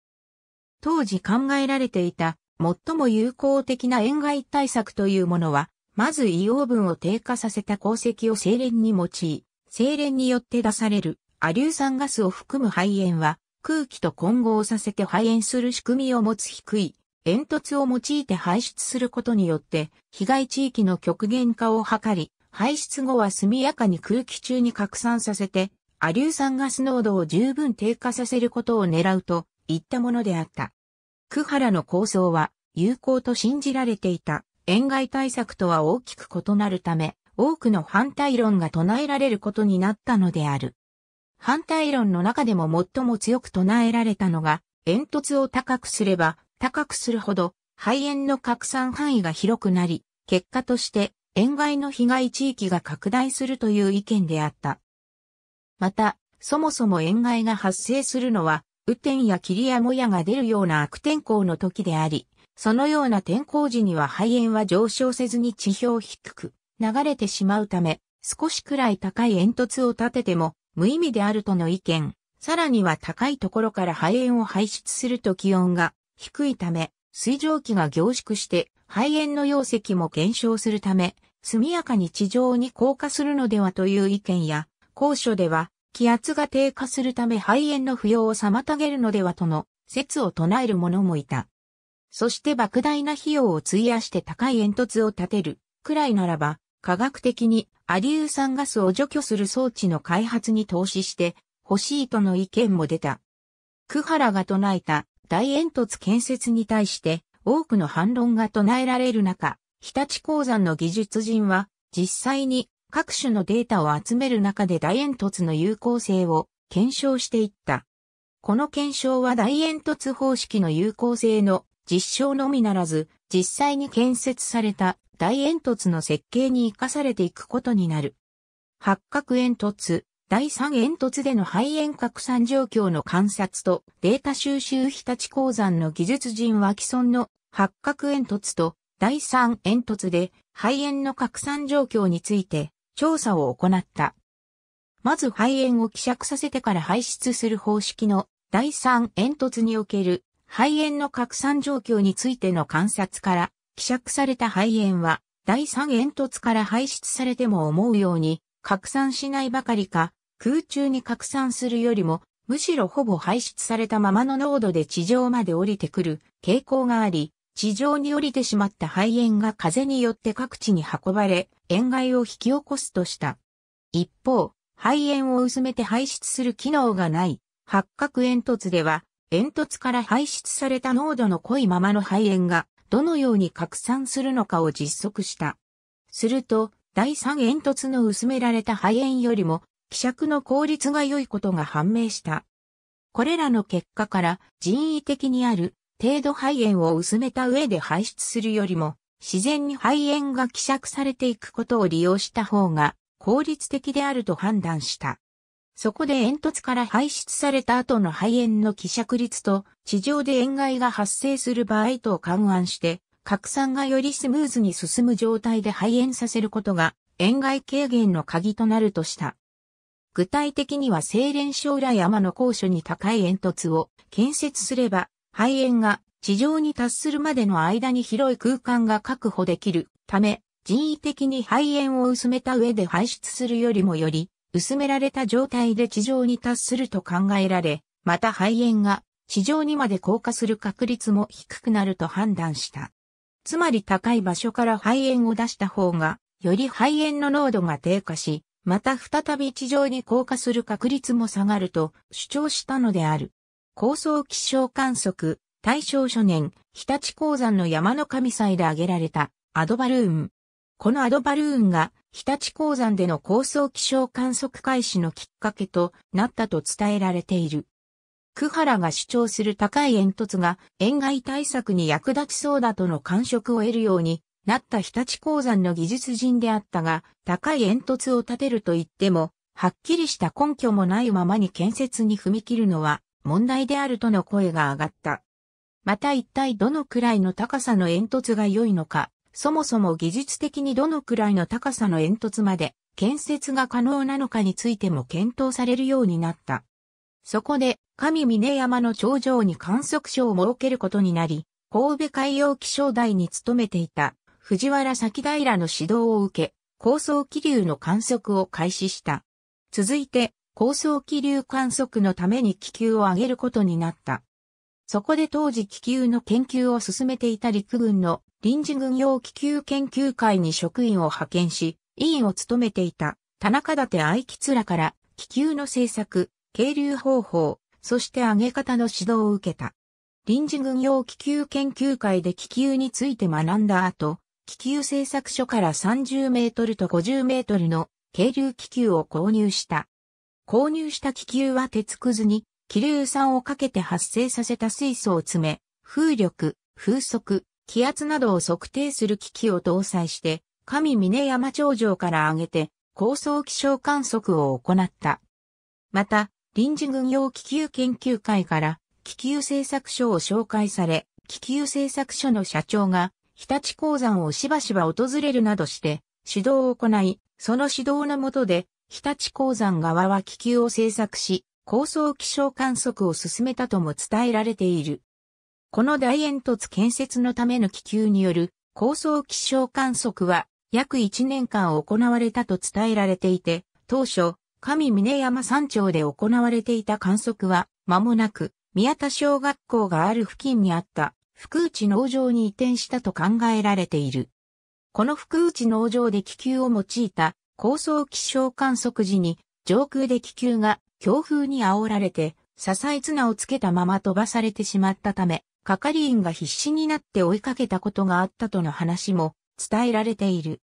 当時考えられていた最も有効的な塩害対策というものは、まず硫黄分を低下させた鉱石を精錬に用い、精錬によって出されるア硫酸ガスを含む肺炎は、空気と混合させて肺炎する仕組みを持つ低い煙突を用いて排出することによって、被害地域の極限化を図り、排出後は速やかに空気中に拡散させて、ア硫酸ガス濃度を十分低下させることを狙うといったものであった。クハラの構想は有効と信じられていた塩害対策とは大きく異なるため、多くの反対論が唱えられることになったのである。反対論の中でも最も強く唱えられたのが、煙突を高くすれば、高くするほど、肺炎の拡散範囲が広くなり、結果として、塩害の被害地域が拡大するという意見であった。また、そもそも塩害が発生するのは、雨天や霧やもやが出るような悪天候の時であり、そのような天候時には肺炎は上昇せずに地表低く、流れてしまうため、少しくらい高い煙突を立てても無意味であるとの意見。さらには高いところから肺炎を排出すると気温が低いため、水蒸気が凝縮して肺炎の容積も減少するため、速やかに地上に降下するのではという意見や、高所では気圧が低下するため肺炎の不要を妨げるのではとの説を唱える者もいた。そして莫大な費用を費やして高い煙突を建てるくらいならば、科学的にアリウ酸ガスを除去する装置の開発に投資して欲しいとの意見も出た。久原が唱えた大煙突建設に対して多くの反論が唱えられる中、日立鉱山の技術人は実際に各種のデータを集める中で大煙突の有効性を検証していった。この検証は大煙突方式の有効性の実証のみならず、実際に建設された大煙突の設計に活かされていくことになる。八角煙突、第三煙突での肺炎拡散状況の観察とデータ収集日立鉱山の技術人は既存の八角煙突と第三煙突で肺炎の拡散状況について調査を行った。まず肺炎を希釈させてから排出する方式の第三煙突における肺炎の拡散状況についての観察から、希釈された肺炎は、第三煙突から排出されても思うように、拡散しないばかりか、空中に拡散するよりも、むしろほぼ排出されたままの濃度で地上まで降りてくる傾向があり、地上に降りてしまった肺炎が風によって各地に運ばれ、塩害を引き起こすとした。一方、肺炎を薄めて排出する機能がない、八角煙突では、煙突から排出された濃度の濃いままの肺炎がどのように拡散するのかを実測した。すると、第三煙突の薄められた肺炎よりも、希釈の効率が良いことが判明した。これらの結果から人為的にある程度肺炎を薄めた上で排出するよりも、自然に肺炎が希釈されていくことを利用した方が効率的であると判断した。そこで煙突から排出された後の肺炎の希釈率と地上で塩害が発生する場合とを勘案して、拡散がよりスムーズに進む状態で肺炎させることが塩害軽減の鍵となるとした。具体的には精錬将来山の高所に高い煙突を建設すれば、肺炎が地上に達するまでの間に広い空間が確保できるため、人為的に肺炎を薄めた上で排出するよりもより薄められた状態で地上に達すると考えられ、また肺炎が地上にまで降下する確率も低くなると判断した。つまり高い場所から肺炎を出した方が、より肺炎の濃度が低下し、また再び地上に降下する確率も下がると主張したのである。高層気象観測、大正初年、日立鉱山の山の神祭で挙げられたアドバルーン。このアドバルーンが日立鉱山での高層気象観測開始のきっかけとなったと伝えられている。久原が主張する高い煙突が塩害対策に役立ちそうだとの感触を得るようになった日立鉱山の技術人であったが、高い煙突を建てると言っても、はっきりした根拠もないままに建設に踏み切るのは問題であるとの声が上がった。また一体どのくらいの高さの煙突が良いのか、そもそも技術的にどのくらいの高さの煙突まで建設が可能なのかについても検討されるようになった。そこで、上峰山の頂上に観測所を設けることになり、神戸海洋気象台に勤めていた藤原崎平の指導を受け、高層気流の観測を開始した。続いて、高層気流観測のために気球を上げることになった。そこで当時気球の研究を進めていた陸軍の臨時軍用気球研究会に職員を派遣し、委員を務めていた田中立愛吉らから気球の製作、軽流方法、そして上げ方の指導を受けた。臨時軍用気球研究会で気球について学んだ後、気球製作所から30メートルと50メートルの軽流気球を購入した。購入した気球は鉄くずに気流酸をかけて発生させた水素を詰め、風力、風速、気圧などを測定する機器を搭載して、上峰山頂上から上げて、高層気象観測を行った。また、臨時軍用気球研究会から、気球製作所を紹介され、気球製作所の社長が、日立鉱山をしばしば訪れるなどして、指導を行い、その指導のもとで、日立鉱山側は気球を製作し、高層気象観測を進めたとも伝えられている。この大煙突建設のための気球による高層気象観測は約1年間行われたと伝えられていて、当初、上峰山山頂で行われていた観測は、間もなく、宮田小学校がある付近にあった、福内農場に移転したと考えられている。この福内農場で気球を用いた、高層気象観測時に、上空で気球が強風に煽られて、支え綱をつけたまま飛ばされてしまったため、係員が必死になって追いかけたことがあったとの話も伝えられている。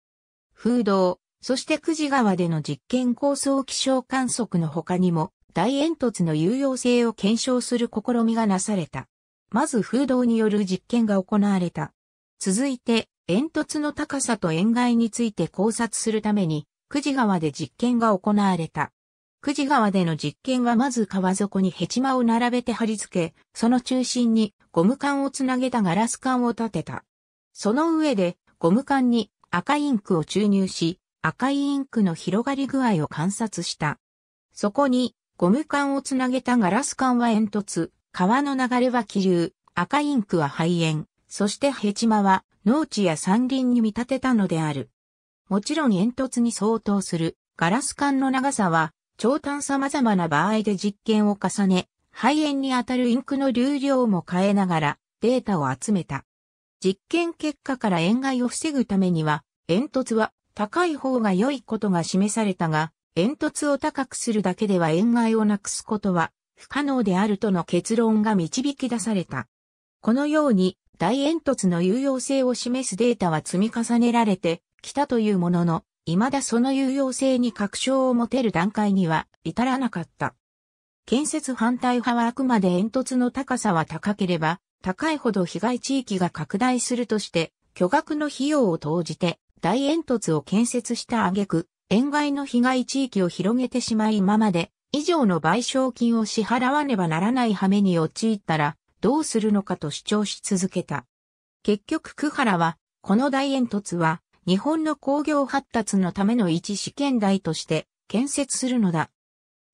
風洞、そして久慈川での実験構想気象観測の他にも、大煙突の有用性を検証する試みがなされた。まず風洞による実験が行われた。続いて、煙突の高さと塩害について考察するために、久慈川で実験が行われた。久慈川での実験はまず川底にヘチマを並べて貼り付け、その中心にゴム管をつなげたガラス管を立てた。その上でゴム管に赤インクを注入し、赤いインクの広がり具合を観察した。そこにゴム管をつなげたガラス管は煙突、川の流れは気流、赤インクは肺炎、そしてヘチマは農地や山林に見立てたのである。もちろん煙突に相当するガラス管の長さは長短様々な場合で実験を重ね、肺炎にあたるインクの流量も変えながらデータを集めた。実験結果から塩害を防ぐためには、煙突は高い方が良いことが示されたが、煙突を高くするだけでは塩害をなくすことは不可能であるとの結論が導き出された。このように大煙突の有用性を示すデータは積み重ねられてきたというものの、未だその有用性に確証を持てる段階には至らなかった。建設反対派はあくまで煙突の高さは高ければ、高いほど被害地域が拡大するとして、巨額の費用を投じて、大煙突を建設した挙句、塩害の被害地域を広げてしまい今まで、以上の賠償金を支払わねばならない羽目に陥ったら、どうするのかと主張し続けた。結局、久原は、この大煙突は、日本の工業発達のための一試験台として建設するのだ。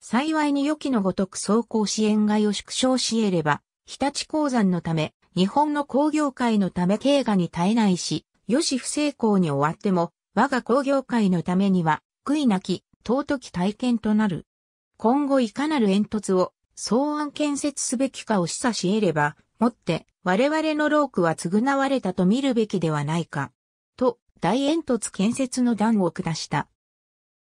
幸いに予期のごとく走行支援外を縮小し得れば、日立鉱山のため、日本の工業界のため経過に耐えないし、よし不成功に終わっても、我が工業界のためには、悔いなき、尊き体験となる。今後いかなる煙突を、草案建設すべきかを示唆し得れば、もって、我々の労苦は償われたと見るべきではないか。大煙突建設の段を下した。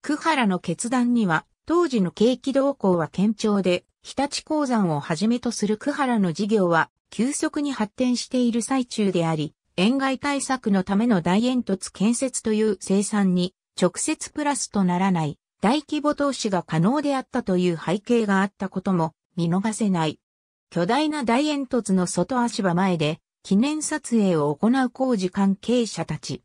久原の決断には、当時の景気動向は堅調で、日立鉱山をはじめとする久原の事業は、急速に発展している最中であり、塩害対策のための大煙突建設という生産に直接プラスとならない大規模投資が可能であったという背景があったことも見逃せない。巨大な大煙突の外足場前で記念撮影を行う工事関係者たち。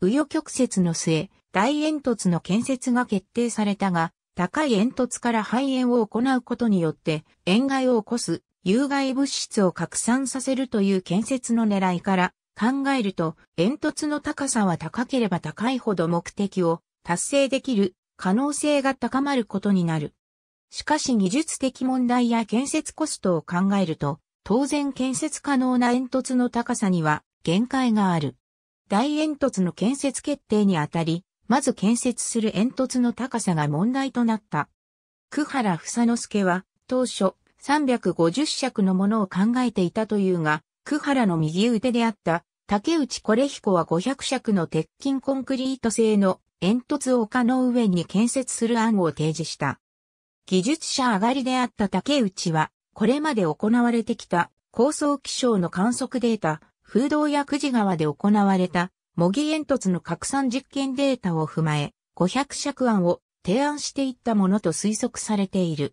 紆余曲折の末、大煙突の建設が決定されたが、高い煙突から肺炎を行うことによって、塩害を起こす有害物質を拡散させるという建設の狙いから考えると、煙突の高さは高ければ高いほど目的を達成できる可能性が高まることになる。しかし技術的問題や建設コストを考えると、当然建設可能な煙突の高さには限界がある。大煙突の建設決定にあたり、まず建設する煙突の高さが問題となった。久原房之助は、当初、350尺のものを考えていたというが、久原の右腕であった竹内これ彦は500尺の鉄筋コンクリート製の煙突を丘の上に建設する案を提示した。技術者上がりであった竹内は、これまで行われてきた高層気象の観測データ、風洞や久慈川で行われた模擬煙突の拡散実験データを踏まえ、500尺案を提案していったものと推測されている。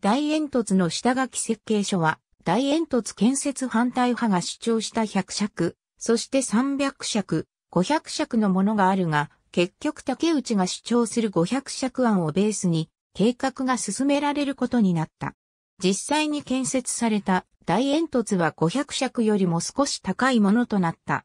大煙突の下書き設計書は、大煙突建設反対派が主張した100尺、そして300尺、500尺のものがあるが、結局竹内が主張する500尺案をベースに計画が進められることになった。実際に建設された大煙突は500尺よりも少し高いものとなった。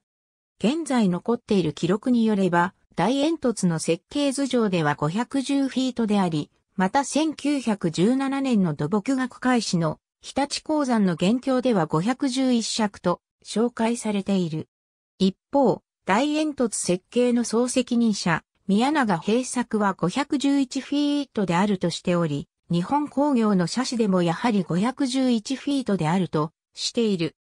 現在残っている記録によれば、大煙突の設計図上では510フィートであり、また1917年の土木学開始の日立鉱山の現況では511尺と紹介されている。一方、大煙突設計の総責任者、宮永平作は511フィートであるとしており、日本工業の車種でもやはり511フィートであるとしている。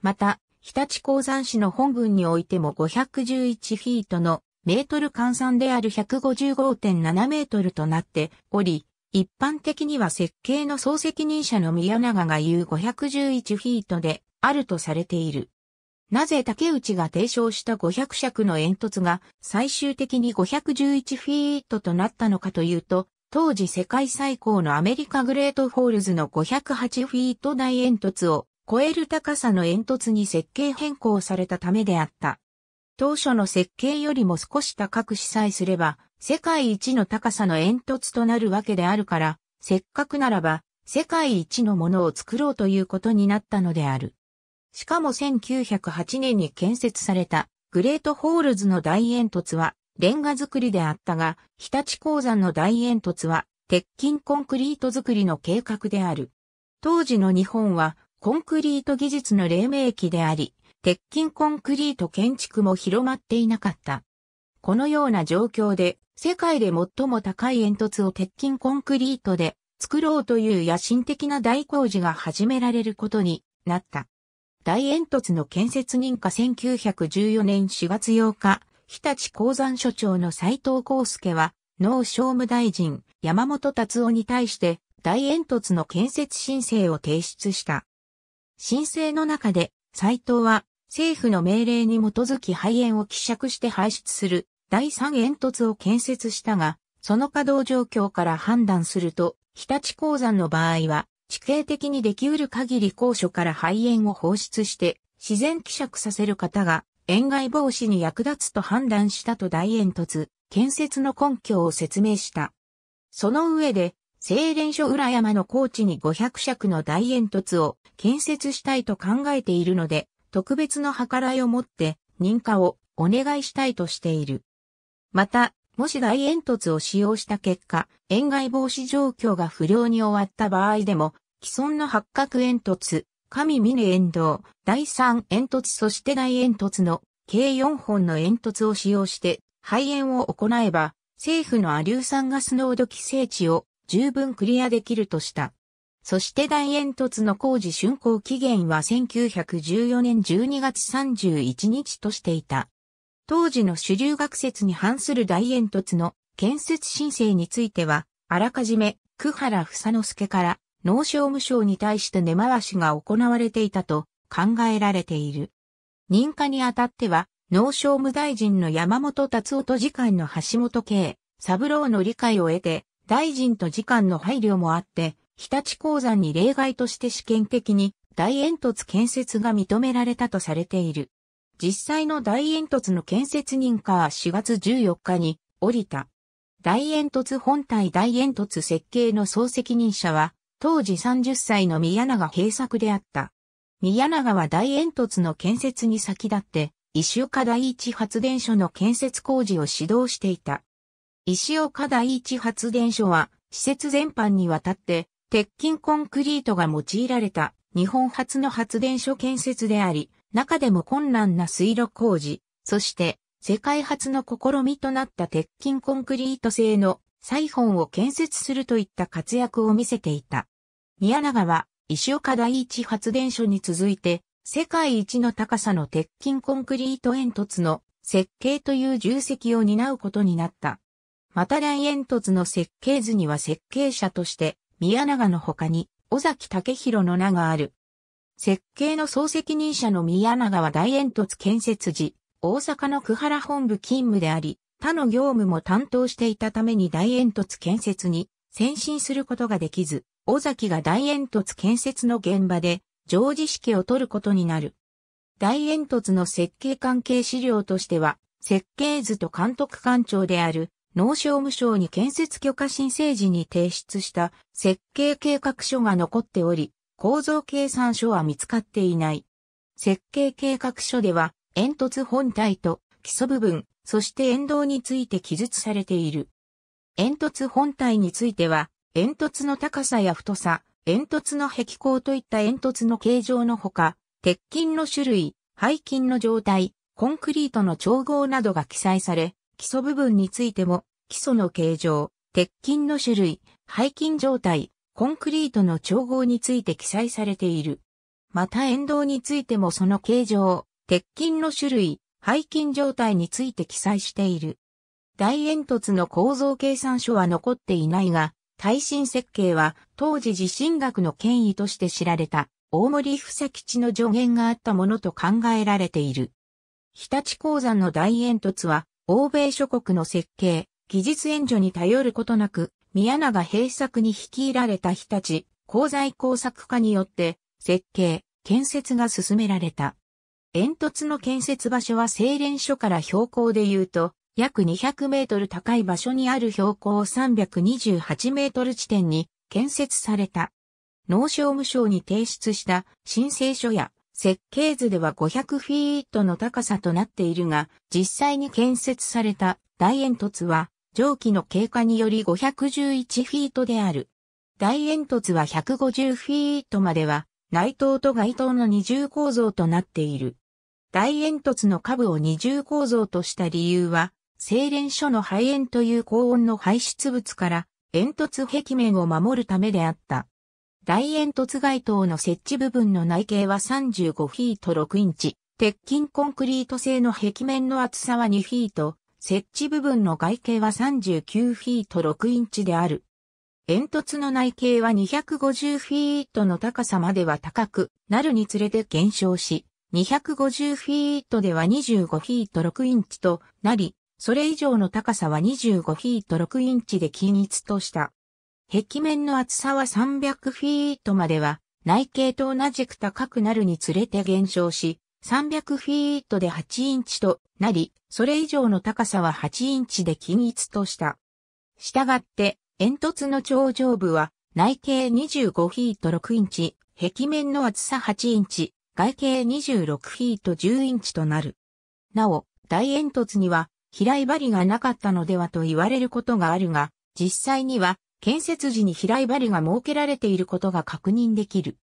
また、日立鉱山市の本群においても511フィートのメートル換算である155.7メートルとなっており、一般的には設計の総責任者の宮永が言う511フィートであるとされている。なぜ竹内が提唱した500尺の煙突が最終的に511フィートとなったのかというと、当時世界最高のアメリカグレートホールズの508フィート大煙突を超える高さの煙突に設計変更されたためであった。当初の設計よりも少し高く記載すれば、世界一の高さの煙突となるわけであるから、せっかくならば、世界一のものを作ろうということになったのである。しかも1908年に建設されたグレートホールズの大煙突はレンガ造りであったが、日立鉱山の大煙突は、鉄筋コンクリート造りの計画である。当時の日本は、コンクリート技術の黎明期であり、鉄筋コンクリート建築も広まっていなかった。このような状況で、世界で最も高い煙突を鉄筋コンクリートで作ろうという野心的な大工事が始められることになった。大煙突の建設認可1914年4月8日、日立鉱山所長の斎藤康介は、農商務大臣、山本達夫に対して、大煙突の建設申請を提出した。申請の中で、斎藤は、政府の命令に基づき廃煙を希釈して排出する第三煙突を建設したが、その稼働状況から判断すると、日立鉱山の場合は、地形的にできうる限り高所から肺炎を放出して、自然希釈させる方が塩害防止に役立つと判断したと大煙突、建設の根拠を説明した。その上で、精錬所裏山の高地に500尺の大煙突を建設したいと考えているので、特別の計らいをもって認可をお願いしたいとしている。また、もし大煙突を使用した結果、塩害防止状況が不良に終わった場合でも、既存の八角煙突、神峰沿道、第三煙突そして大煙突の計4本の煙突を使用して肺炎を行えば、政府のア硫酸ガス濃度規制値を十分クリアできるとした。そして大煙突の工事竣工期限は1914年12月31日としていた。当時の主流学説に反する大煙突の建設申請については、あらかじめ、久原房之助から農商務省に対して根回しが行われていたと考えられている。認可にあたっては、農商務大臣の山本達夫と次官の橋本慶、三郎の理解を得て、大臣と次官の配慮もあって、日立鉱山に例外として試験的に大煙突建設が認められたとされている。実際の大煙突の建設認可は4月14日に降りた。大煙突本体大煙突設計の総責任者は当時30歳の宮永平作であった。宮永は大煙突の建設に先立って、石岡第一発電所の建設工事を指導していた。石岡第一発電所は、施設全般にわたって、鉄筋コンクリートが用いられた日本初の発電所建設であり、中でも困難な水路工事、そして世界初の試みとなった鉄筋コンクリート製のサイフォンを建設するといった活躍を見せていた。宮永は石岡第一発電所に続いて世界一の高さの鉄筋コンクリート煙突の設計という重責を担うことになった。また大煙突の設計図には設計者として宮永の他に尾崎武弘の名がある。設計の総責任者の宮永は大煙突建設時、大阪の久原本部勤務であり、他の業務も担当していたために大煙突建設に先進することができず、尾崎が大煙突建設の現場で、常時指揮を取ることになる。大煙突の設計関係資料としては、設計図と監督官庁である、農商務省に建設許可申請時に提出した設計計画書が残っており、構造計算書は見つかっていない。設計計画書では、煙突本体と基礎部分、そして沿道について記述されている。煙突本体については、煙突の高さや太さ、煙突の壁口といった煙突の形状のほか、鉄筋の種類、背筋の状態、コンクリートの調合などが記載され、基礎部分についても、基礎の形状、鉄筋の種類、背筋状態、コンクリートの調合について記載されている。また沿道についてもその形状、鉄筋の種類、背筋状態について記載している。大煙突の構造計算書は残っていないが、耐震設計は当時地震学の権威として知られた大森房吉の助言があったものと考えられている。日立鉱山の大煙突は欧米諸国の設計、技術援助に頼ることなく宮永平作に率いられた日立鉱材工作家によって設計、建設が進められた。煙突の建設場所は精錬所から標高で言うと約200メートル高い場所にある標高328メートル地点に建設された。農商務省に提出した申請書や設計図では500フィートの高さとなっているが、実際に建設された大煙突は蒸気の経過により511フィートである。大煙突は150フィートまでは内塔と外塔の二重構造となっている。大煙突の下部を二重構造とした理由は、精錬所の肺炎という高温の排出物から煙突壁面を守るためであった。大煙突街灯の設置部分の内径は35フィート6インチ、鉄筋コンクリート製の壁面の厚さは2フィート、設置部分の外径は39フィート6インチである。煙突の内径は250フィートの高さまでは高くなるにつれて減少し、250フィートでは25フィート6インチとなり、それ以上の高さは25フィート6インチで均一とした。壁面の厚さは300フィートまでは、内径と同じく高くなるにつれて減少し、300フィートで8インチとなり、それ以上の高さは8インチで均一とした。したがって、煙突の頂上部は、内径25フィート6インチ、壁面の厚さ8インチ、外径26フィート10インチとなる。なお、大煙突には、平井張がなかったのではと言われることがあるが、実際には建設時に平井張が設けられていることが確認できる。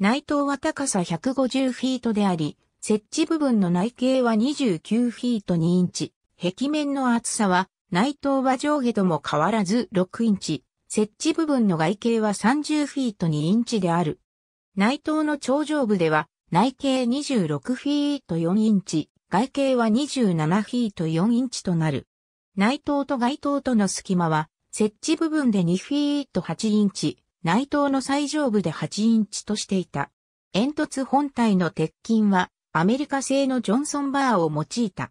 内藤は高さ150フィートであり、設置部分の内径は29フィート2インチ、壁面の厚さは内藤は上下とも変わらず6インチ、設置部分の外径は30フィート2インチである。内藤の頂上部では内径26フィート4インチ、外径は27フィート4インチとなる。内塔と外塔との隙間は、設置部分で2フィート8インチ、内塔の最上部で8インチとしていた。煙突本体の鉄筋は、アメリカ製のジョンソンバーを用いた。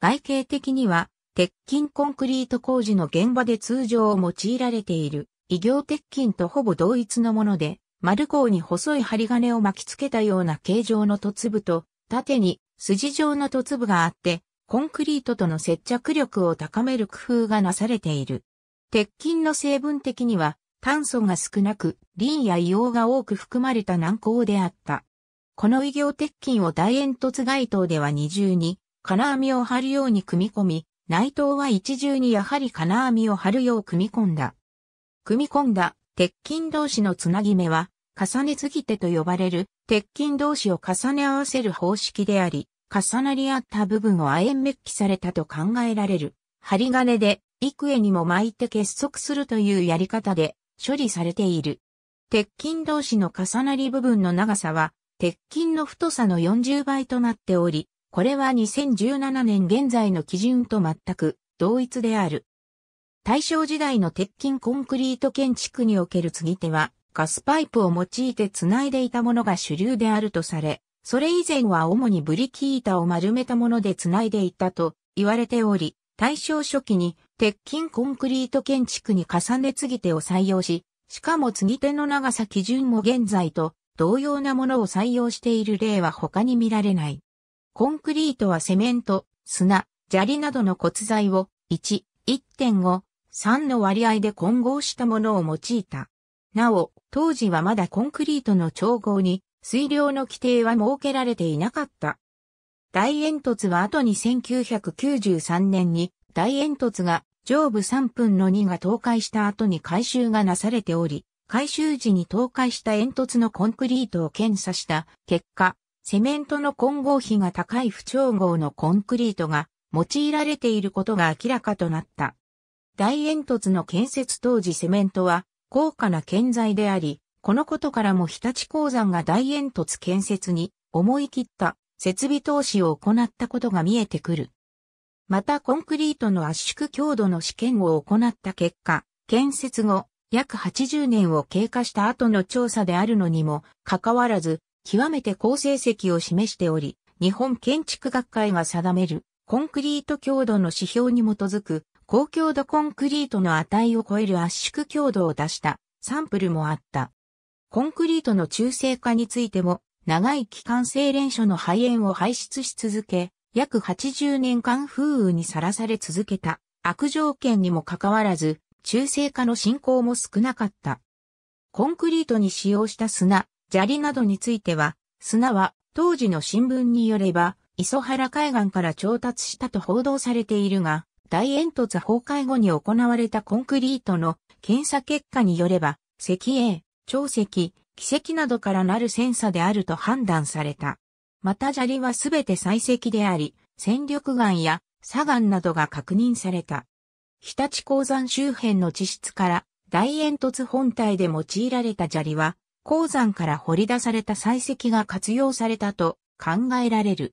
外形的には、鉄筋コンクリート工事の現場で通常用いられている、異形鉄筋とほぼ同一のもので、丸号に細い針金を巻き付けたような形状の突部と、縦に筋状の突部があって、コンクリートとの接着力を高める工夫がなされている。鉄筋の成分的には炭素が少なく、リンや硫黄が多く含まれた軟膏であった。この異形鉄筋を大煙突街灯では二重に金網を張るように組み込み、内灯は一重にやはり金網を張るよう組み込んだ。組み込んだ鉄筋同士のつなぎ目は重ね継ぎ手と呼ばれる鉄筋同士を重ね合わせる方式であり、重なり合った部分を亜鉛メッキされたと考えられる。針金で幾重にも巻いて結束するというやり方で処理されている。鉄筋同士の重なり部分の長さは、鉄筋の太さの40倍となっており、これは2017年現在の基準と全く同一である。大正時代の鉄筋コンクリート建築における継ぎ手は、ガスパイプを用いて繋いでいたものが主流であるとされ、それ以前は主にブリキ板を丸めたもので繋いでいたと言われており、大正初期に鉄筋コンクリート建築に重ね継ぎ手を採用し、しかも継ぎ手の長さ基準も現在と同様なものを採用している例は他に見られない。コンクリートはセメント、砂、砂利などの骨材を1、1.5、3の割合で混合したものを用いた。なお、当時はまだコンクリートの調合に水量の規定は設けられていなかった。大煙突は後に1993年に大煙突が上部3分の2が倒壊した後に改修がなされており、改修時に倒壊した煙突のコンクリートを検査した結果、セメントの混合比が高い不調合のコンクリートが用いられていることが明らかとなった。大煙突の建設当時セメントは豪華な建材であり、このことからも日立鉱山が大煙突建設に思い切った設備投資を行ったことが見えてくる。またコンクリートの圧縮強度の試験を行った結果、建設後約80年を経過した後の調査であるのにもかかわらず、極めて好成績を示しており、日本建築学会が定めるコンクリート強度の指標に基づく高強度コンクリートの値を超える圧縮強度を出したサンプルもあった。コンクリートの中性化についても、長い期間精錬所の肺炎を排出し続け、約80年間風雨にさらされ続けた悪条件にもかかわらず、中性化の進行も少なかった。コンクリートに使用した砂、砂利などについては、砂は当時の新聞によれば、磯原海岸から調達したと報道されているが、大煙突崩壊後に行われたコンクリートの検査結果によれば、石英、潮石、奇石などからなるセンサであると判断された。また砂利はすべて採石であり、戦力岩や砂岩などが確認された。日立鉱山周辺の地質から大煙突本体で用いられた砂利は、鉱山から掘り出された採石が活用されたと考えられる。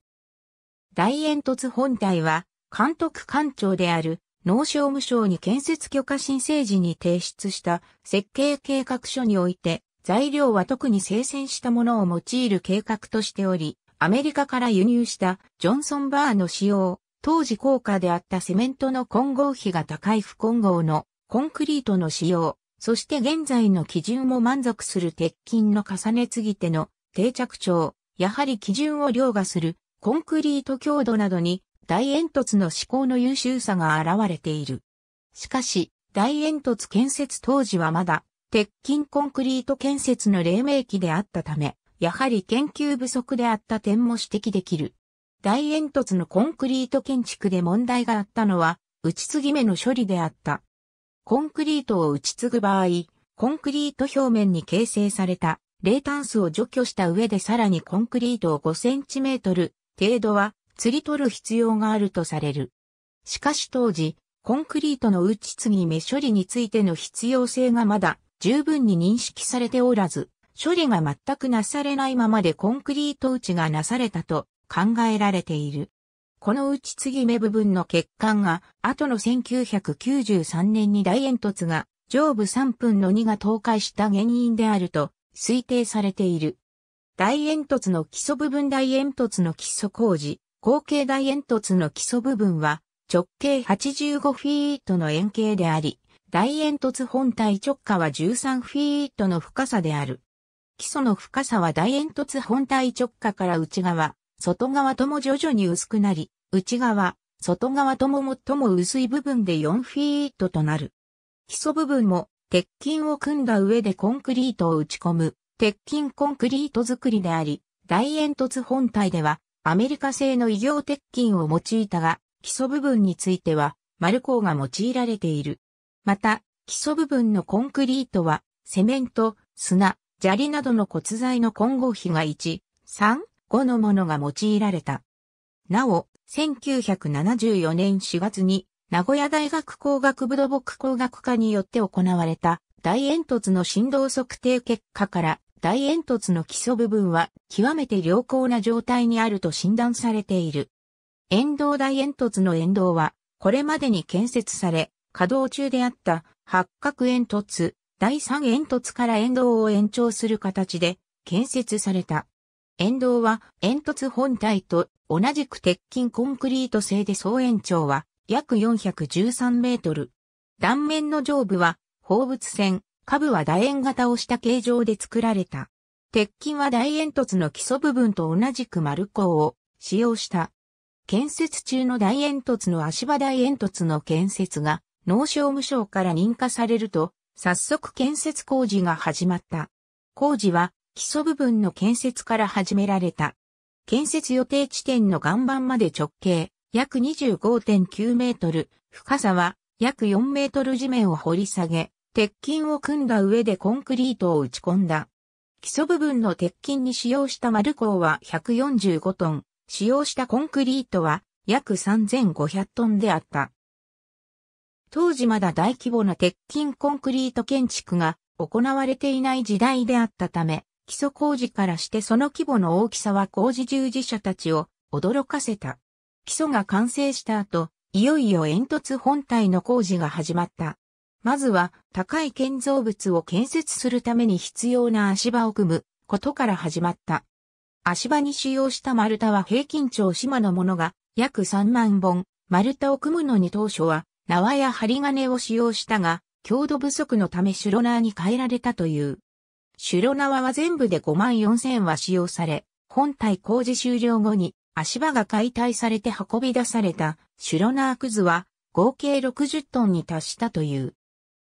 大煙突本体は監督官庁である農商務省に建設許可申請時に提出した設計計画書において、材料は特に精選したものを用いる計画としており、アメリカから輸入したジョンソンバーの使用、当時高価であったセメントの混合比が高い不混合のコンクリートの使用、そして現在の基準も満足する鉄筋の重ね継ぎ手の定着帳、やはり基準を凌駕するコンクリート強度などに大煙突の思考の優秀さが現れている。しかし、大煙突建設当時はまだ、鉄筋コンクリート建設の黎明期であったため、やはり研究不足であった点も指摘できる。大煙突のコンクリート建築で問題があったのは、打ち継ぎ目の処理であった。コンクリートを打ち継ぐ場合、コンクリート表面に形成された冷炭素を除去した上でさらにコンクリートを5センチメートル程度は釣り取る必要があるとされる。しかし当時、コンクリートの打ち継ぎ目処理についての必要性がまだ十分に認識されておらず、処理が全くなされないままでコンクリート打ちがなされたと考えられている。この打ち継ぎ目部分の欠陥が、後の1993年に大煙突が上部3分の2が倒壊した原因であると推定されている。大煙突の基礎部分大煙突の基礎工事、後継大煙突の基礎部分は直径85フィートの円形であり、大煙突本体直下は13フィートの深さである。基礎の深さは大煙突本体直下から内側、外側とも徐々に薄くなり、内側、外側とも最も薄い部分で4フィートとなる。基礎部分も鉄筋を組んだ上でコンクリートを打ち込む鉄筋コンクリート作りであり、大煙突本体ではアメリカ製の異形鉄筋を用いたが、基礎部分については、丸鋼が用いられている。また、基礎部分のコンクリートは、セメント、砂、砂利などの骨材の混合比が1、3、5のものが用いられた。なお、1974年4月に、名古屋大学工学部土木工学科によって行われた、大煙突の振動測定結果から、大煙突の基礎部分は極めて良好な状態にあると診断されている。沿道大煙突の沿道は、これまでに建設され、稼働中であった八角煙突、第三煙突から沿道を延長する形で建設された。沿道は煙突本体と同じく鉄筋コンクリート製で総延長は約413メートル。断面の上部は放物線、下部は楕円型をした形状で作られた。鉄筋は大煙突の基礎部分と同じく丸鋼を使用した。建設中の大煙突の足場大煙突の建設が農商務省から認可されると、早速建設工事が始まった。工事は基礎部分の建設から始められた。建設予定地点の岩盤まで直径約25.9メートル、深さは約4メートル地面を掘り下げ、鉄筋を組んだ上でコンクリートを打ち込んだ。基礎部分の鉄筋に使用した丸鋼は145トン、使用したコンクリートは約3500トンであった。当時まだ大規模な鉄筋コンクリート建築が行われていない時代であったため、基礎工事からしてその規模の大きさは工事従事者たちを驚かせた。基礎が完成した後、いよいよ煙突本体の工事が始まった。まずは高い建造物を建設するために必要な足場を組むことから始まった。足場に使用した丸太は平均長島のものが約3万本。丸太を組むのに当初は縄や針金を使用したが、強度不足のためシュロナーに変えられたという。シュロ縄は全部で5万4千は使用され、本体工事終了後に足場が解体されて運び出されたシュロナーくずは合計60トンに達したという。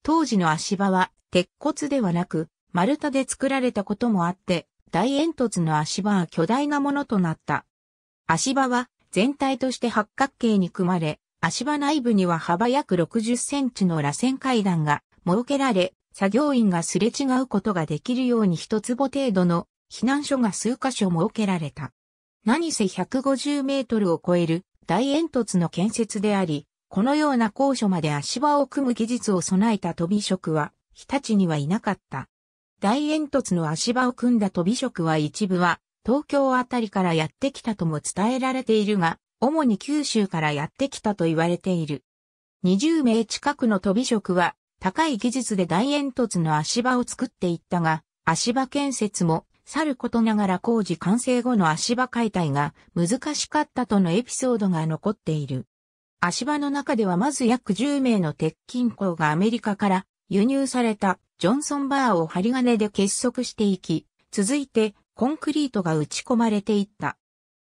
当時の足場は鉄骨ではなく丸太で作られたこともあって、大煙突の足場は巨大なものとなった。足場は全体として八角形に組まれ、足場内部には幅約60センチの螺旋階段が設けられ、作業員がすれ違うことができるように一坪程度の避難所が数箇所設けられた。何せ150メートルを超える大煙突の建設であり、このような高所まで足場を組む技術を備えた飛び職は、日立にはいなかった。大煙突の足場を組んだ飛び職は一部は、東京あたりからやってきたとも伝えられているが、主に九州からやってきたと言われている。20名近くの飛び職は、高い技術で大煙突の足場を作っていったが、足場建設も、さることながら工事完成後の足場解体が難しかったとのエピソードが残っている。足場の中ではまず約10名の鉄筋工がアメリカから輸入されたジョンソンバーを針金で結束していき、続いてコンクリートが打ち込まれていった。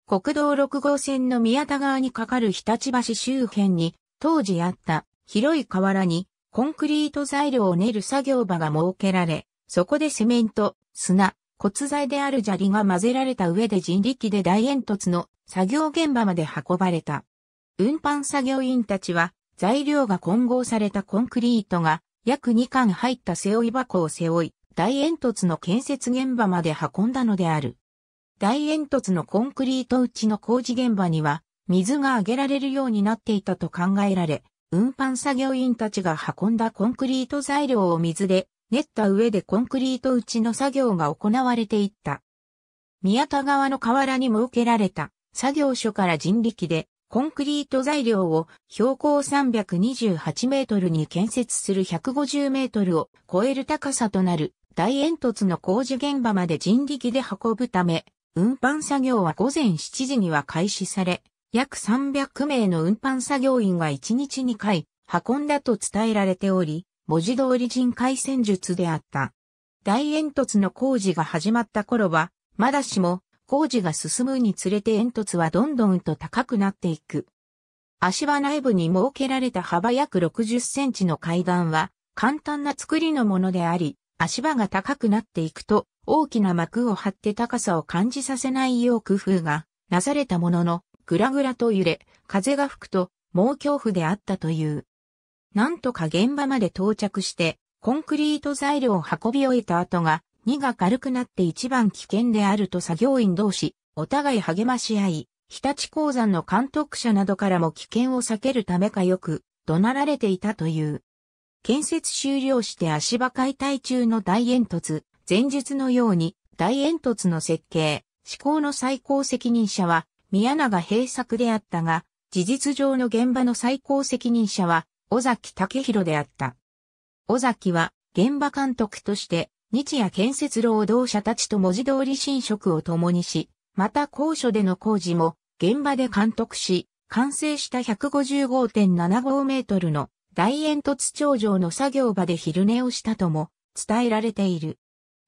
国道6号線の宮田川に架かる日立橋周辺に当時あった広い河原にコンクリート材料を練る作業場が設けられ、そこでセメント、砂、骨材である砂利が混ぜられた上で人力で大煙突の作業現場まで運ばれた。運搬作業員たちは、材料が混合されたコンクリートが約2巻入った背負い箱を背負い、大煙突の建設現場まで運んだのである。大煙突のコンクリート打ちの工事現場には、水が上げられるようになっていたと考えられ、運搬作業員たちが運んだコンクリート材料を水で練った上でコンクリート打ちの作業が行われていった。宮田川の河原に設けられた作業所から人力でコンクリート材料を標高328メートルに建設する150メートルを超える高さとなる大煙突の工事現場まで人力で運ぶため、運搬作業は午前7時には開始され、約300名の運搬作業員が1日2回運んだと伝えられており、文字通り人海戦術であった。大煙突の工事が始まった頃は、まだしも工事が進むにつれて煙突はどんどんと高くなっていく。足場内部に設けられた幅約60センチの階段は簡単な作りのものであり、足場が高くなっていくと大きな幕を張って高さを感じさせないよう工夫がなされたものの、ぐらぐらと揺れ、風が吹くと猛恐怖であったという。なんとか現場まで到着して、コンクリート材料を運び終えた後が、2が軽くなって一番危険であると作業員同士、お互い励まし合い、日立鉱山の監督者などからも危険を避けるためかよく、怒鳴られていたという。建設終了して足場解体中の大煙突、前述のように大煙突の設計、施工の最高責任者は宮永平作であったが、事実上の現場の最高責任者は尾崎武弘であった。尾崎は現場監督として日夜建設労働者たちと文字通り侵食を共にし、また高所での工事も現場で監督し、完成した155.75メートルの大煙突頂上の作業場で昼寝をしたとも伝えられている。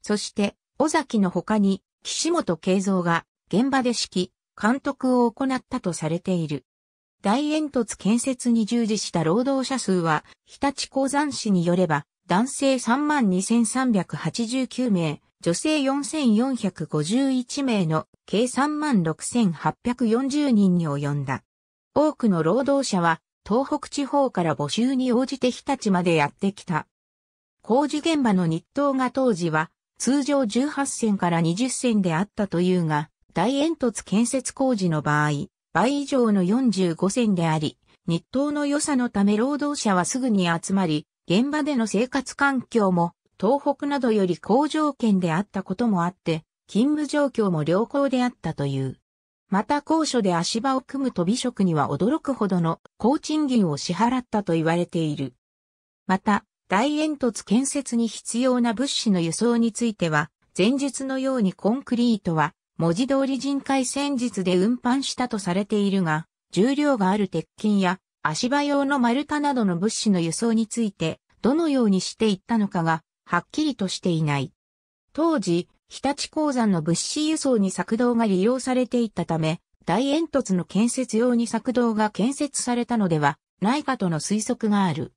そして、尾崎の他に岸本慶三が現場で指揮、監督を行ったとされている。大煙突建設に従事した労働者数は、日立鉱山市によれば、男性32,389名、女性4,451名の計36,840人に及んだ。多くの労働者は東北地方から募集に応じて日立までやってきた。工事現場の日当が当時は通常18銭から20銭であったというが、大煙突建設工事の場合、倍以上の45銭であり、日当の良さのため労働者はすぐに集まり、現場での生活環境も東北などより好条件であったこともあって、勤務状況も良好であったという。また高所で足場を組む飛び職には驚くほどの高賃金を支払ったと言われている。また、大煙突建設に必要な物資の輸送については、前述のようにコンクリートは文字通り人海戦術で運搬したとされているが、重量がある鉄筋や足場用の丸太などの物資の輸送について、どのようにしていったのかが、はっきりとしていない。当時、日立鉱山の物資輸送に作動が利用されていったため、大煙突の建設用に作動が建設されたのではないかとの推測がある。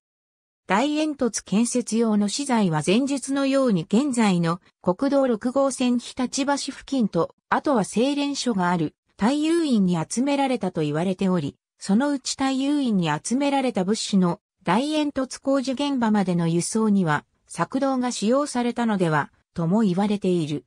大煙突建設用の資材は前述のように現在の国道6号線日立橋付近と、あとは精錬所がある太遊院に集められたと言われており、そのうち対優位に集められた物資の大煙突工事現場までの輸送には、作動が使用されたのでは、とも言われている。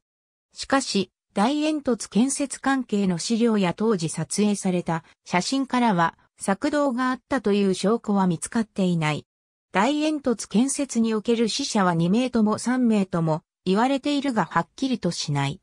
しかし、大煙突建設関係の資料や当時撮影された写真からは、作動があったという証拠は見つかっていない。大煙突建設における死者は2名とも3名とも言われているがはっきりとしない。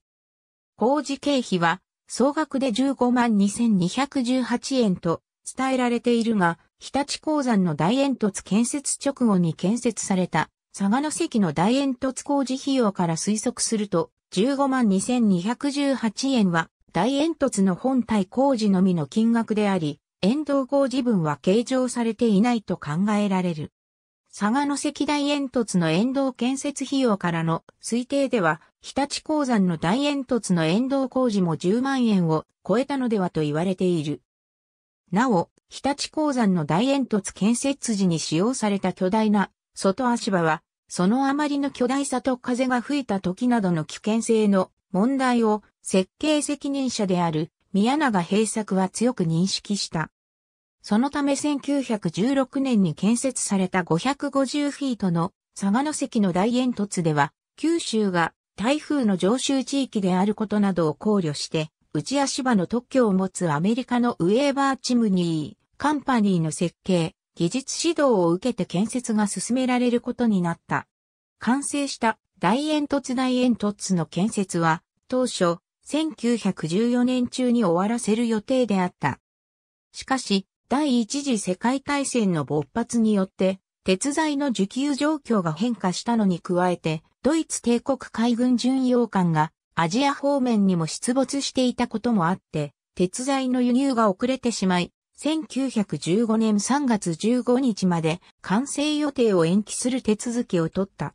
工事経費は総額で15万2218円と伝えられているが、日立鉱山の大煙突建設直後に建設された、佐賀関の大煙突工事費用から推測すると、15万2218円は、大煙突の本体工事のみの金額であり、沿道工事分は計上されていないと考えられる。佐賀の関大煙突の沿道建設費用からの推定では、日立鉱山の大煙突の沿道工事も10万円を超えたのではと言われている。なお、日立鉱山の大煙突建設時に使用された巨大な外足場は、そのあまりの巨大さと風が吹いた時などの危険性の問題を設計責任者である宮永平作は強く認識した。そのため1916年に建設された550フィートの佐賀の関の大煙突では、九州が台風の上州地域であることなどを考慮して、内足場の特許を持つアメリカのウェーバーチムニー、カンパニーの設計、技術指導を受けて建設が進められることになった。完成した大煙突大煙突の建設は、当初、1914年中に終わらせる予定であった。しかし、第一次世界大戦の勃発によって、鉄材の需給状況が変化したのに加えて、ドイツ帝国海軍巡洋艦がアジア方面にも出没していたこともあって、鉄材の輸入が遅れてしまい、1915年3月15日まで完成予定を延期する手続きを取った。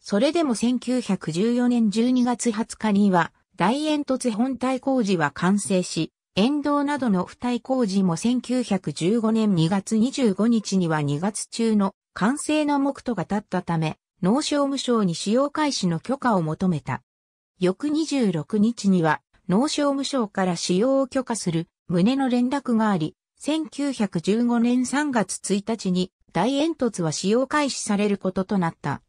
それでも1914年12月20日には、大煙突本体工事は完成し、沿道などの付帯工事も1915年2月25日には2月中の完成の目途が立ったため、農商務省に使用開始の許可を求めた。翌26日には、農商務省から使用を許可する旨の連絡があり、1915年3月1日に大煙突は使用開始されることとなった。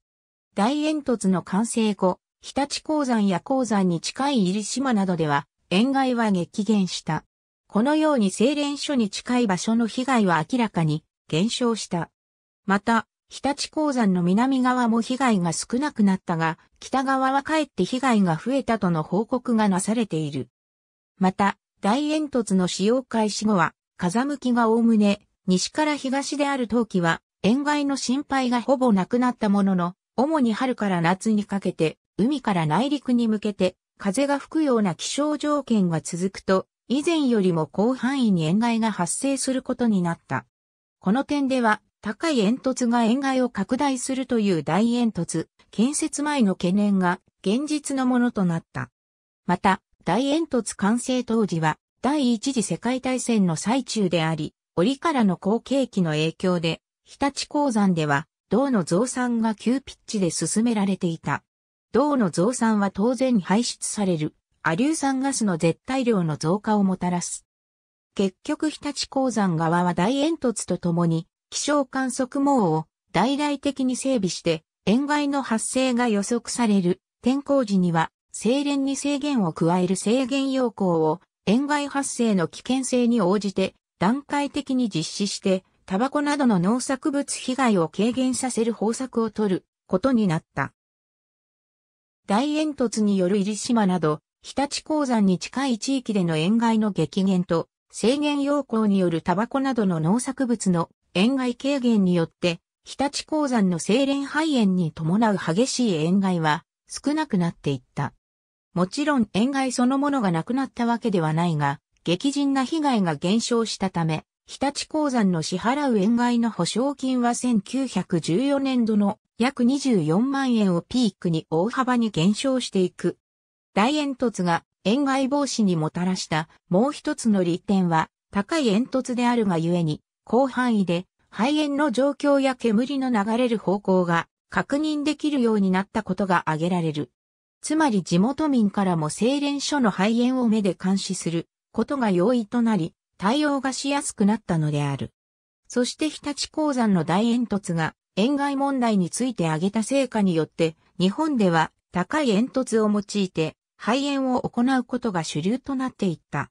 大煙突の完成後、日立鉱山や鉱山に近い入島などでは、塩害は激減した。このように精錬所に近い場所の被害は明らかに減少した。また、日立鉱山の南側も被害が少なくなったが、北側はかえって被害が増えたとの報告がなされている。また、大煙突の使用開始後は、風向きがおおむね、西から東である冬季は、塩害の心配がほぼなくなったものの、主に春から夏にかけて、海から内陸に向けて、風が吹くような気象条件が続くと、以前よりも広範囲に塩害が発生することになった。この点では、高い煙突が円外を拡大するという大煙突、建設前の懸念が現実のものとなった。また、大煙突完成当時は第一次世界大戦の最中であり、折からの好景気の影響で、日立鉱山では銅の増産が急ピッチで進められていた。銅の増産は当然排出されるアリュー酸ガスの絶対量の増加をもたらす。結局日立鉱山側は大煙突とともに気象観測網を大々的に整備して、塩害の発生が予測される天候時には、精錬に制限を加える制限要項を、塩害発生の危険性に応じて、段階的に実施して、タバコなどの農作物被害を軽減させる方策を取ることになった。大煙突による入島など、日立鉱山に近い地域での塩害の激減と、制限要項によるタバコなどの農作物の塩害軽減によって、日立鉱山の精錬肺炎に伴う激しい塩害は少なくなっていった。もちろん塩害そのものがなくなったわけではないが、激甚な被害が減少したため、日立鉱山の支払う塩害の保証金は1914年度の約24万円をピークに大幅に減少していく。大煙突が塩害防止にもたらしたもう一つの利点は高い煙突であるがゆえに広範囲で肺炎の状況や煙の流れる方向が確認できるようになったことが挙げられる。つまり地元民からも精錬所の肺炎を目で監視することが容易となり、対応がしやすくなったのである。そして日立鉱山の大煙突が塩害問題について挙げた成果によって、日本では高い煙突を用いて肺炎を行うことが主流となっていった。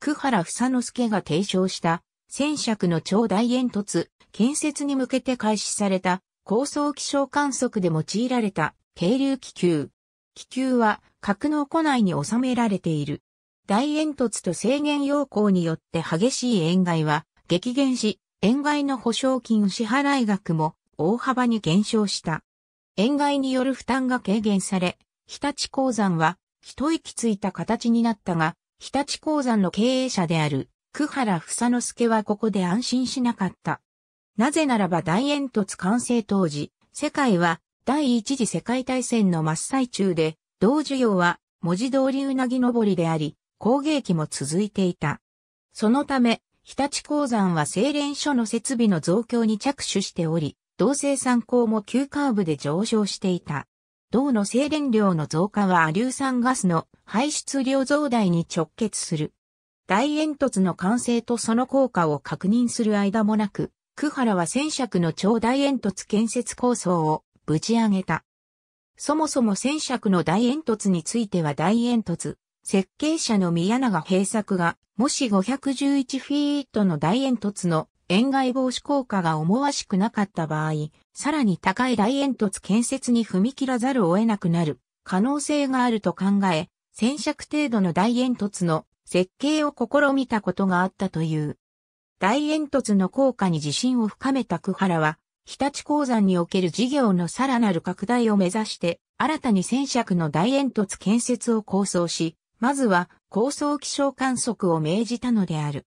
久原房之助が提唱した戦尺の超大煙突、建設に向けて開始された高層気象観測で用いられた渓流気球。気球は格納庫内に収められている。大煙突と制限要項によって激しい塩害は激減し、塩害の保証金支払額も大幅に減少した。塩害による負担が軽減され、日立鉱山は一息ついた形になったが、日立鉱山の経営者である久原房之助はここで安心しなかった。なぜならば大煙突完成当時、世界は第一次世界大戦の真っ最中で、同需要は文字通りうなぎ登りであり、攻撃も続いていた。そのため、日立鉱山は精錬所の設備の増強に着手しており、同生産鉱も急カーブで上昇していた。銅の精錬量の増加は硫酸ガスの排出量増大に直結する。大煙突の完成とその効果を確認する間もなく、久原は戦尺の超大煙突建設構想をぶち上げた。そもそも戦尺の大煙突については大煙突、設計者の宮永平作が、もし511フィートの大煙突の円外防止効果が思わしくなかった場合、さらに高い大煙突建設に踏み切らざるを得なくなる可能性があると考え、戦尺程度の大煙突の設計を試みたことがあったという。大煙突の効果に自信を深めた久原は、日立鉱山における事業のさらなる拡大を目指して、新たに戦尺の大煙突建設を構想し、まずは構想気象観測を命じたのである。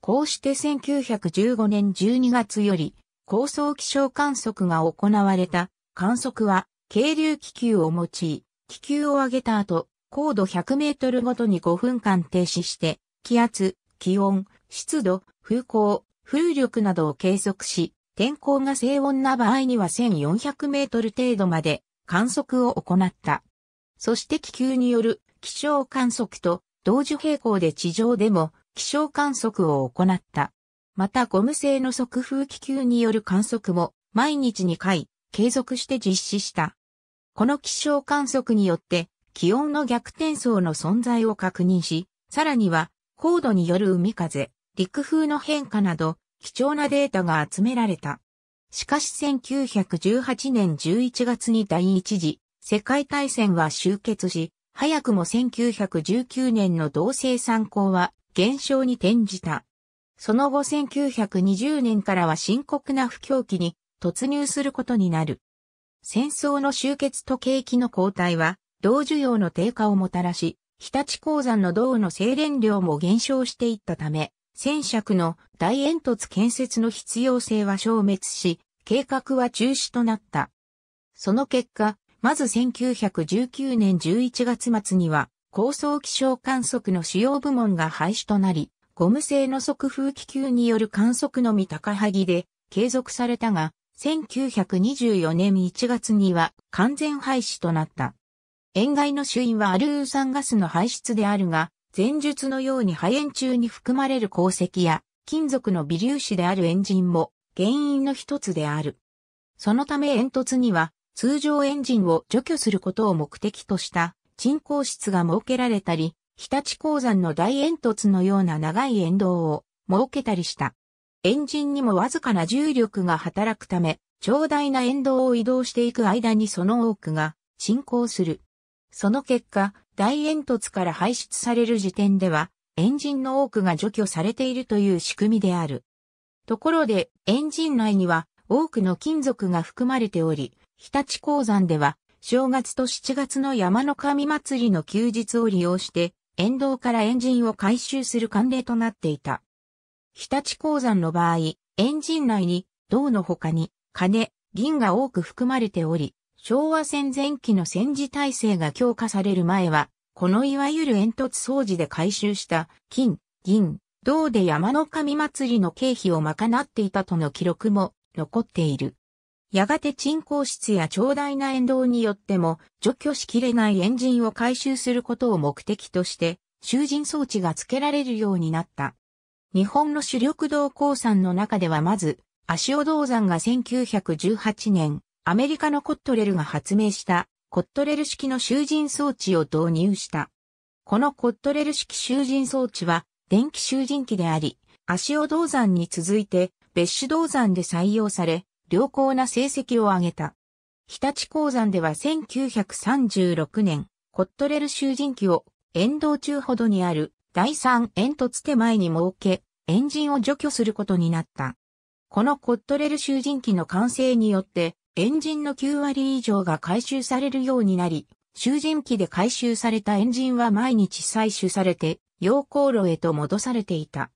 こうして1915年12月より、構想気象観測が行われた観測は、軽流気球を用い、気球を上げた後、高度100メートルごとに5分間停止して、気圧、気温、湿度、風向、風力などを計測し、天候が静温な場合には1400メートル程度まで観測を行った。そして気球による気象観測と同時並行で地上でも気象観測を行った。またゴム製の速風気球による観測も毎日2回継続して実施した。この気象観測によって気温の逆転層の存在を確認し、さらには、高度による海風、陸風の変化など、貴重なデータが集められた。しかし1918年11月に第一次世界大戦は終結し、早くも1919年の同性参考は減少に転じた。その後1920年からは深刻な不況期に突入することになる。戦争の終結と景気の交代は銅需要の低下をもたらし、日立鉱山の銅の精錬量も減少していったため、戦尺の大煙突建設の必要性は消滅し、計画は中止となった。その結果、まず1919年11月末には、高層気象観測の主要部門が廃止となり、ゴム製の速風気球による観測のみ高萩で継続されたが、1924年1月には完全廃止となった。塩害の主因はアルー酸ガスの排出であるが、前述のように肺炎中に含まれる鉱石や金属の微粒子であるエンジンも原因の一つである。そのため煙突には通常エンジンを除去することを目的とした沈降室が設けられたり、日立鉱山の大煙突のような長い沿道を設けたりした。エンジンにもわずかな重力が働くため、長大な沿道を移動していく間にその多くが進行する。その結果、大煙突から排出される時点では、エンジンの多くが除去されているという仕組みである。ところで、エンジン内には多くの金属が含まれており、日立鉱山では、正月と7月の山の神祭りの休日を利用して、沿道からエンジンを回収する慣例となっていた。日立鉱山の場合、エンジン内に銅の他に金、銀が多く含まれており、昭和戦前期の戦時体制が強化される前は、このいわゆる煙突掃除で回収した金、銀、銅で山の神祭りの経費を賄っていたとの記録も残っている。やがて鎮光室や長大な沿道によっても除去しきれないエンジンを回収することを目的として囚人装置が付けられるようになった。日本の主力銅鉱山の中ではまず、足尾銅山が1918年、アメリカのコットレルが発明したコットレル式の囚人装置を導入した。このコットレル式囚人装置は電気囚人機であり、足尾銅山に続いて別種銅山で採用され、良好な成績を上げた。日立鉱山では1936年、コットレル囚人機を沿道中ほどにある第3煙突手前に設け、エンジンを除去することになった。このコットレル囚人機の完成によって、エンジンの9割以上が回収されるようになり、囚人機で回収されたエンジンは毎日採取されて、溶鉱炉へと戻されていた。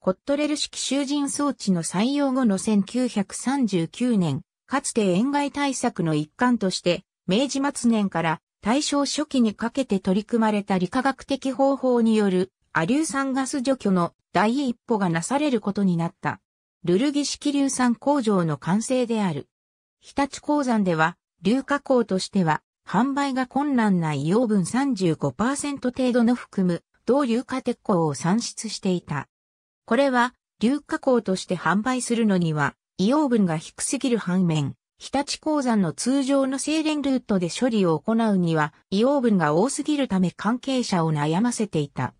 コットレル式囚人装置の採用後の1939年、かつて塩害対策の一環として、明治末年から大正初期にかけて取り組まれた理化学的方法によるア硫酸ガス除去の第一歩がなされることになった。ルルギ式硫酸工場の完成である。日立鉱山では、硫化鉱としては、販売が困難な硫黄分35%程度の含む、同硫化鉄鉱を産出していた。これは、硫化鉱として販売するのには、硫黄分が低すぎる反面、日立鉱山の通常の精錬ルートで処理を行うには、硫黄分が多すぎるため関係者を悩ませていた。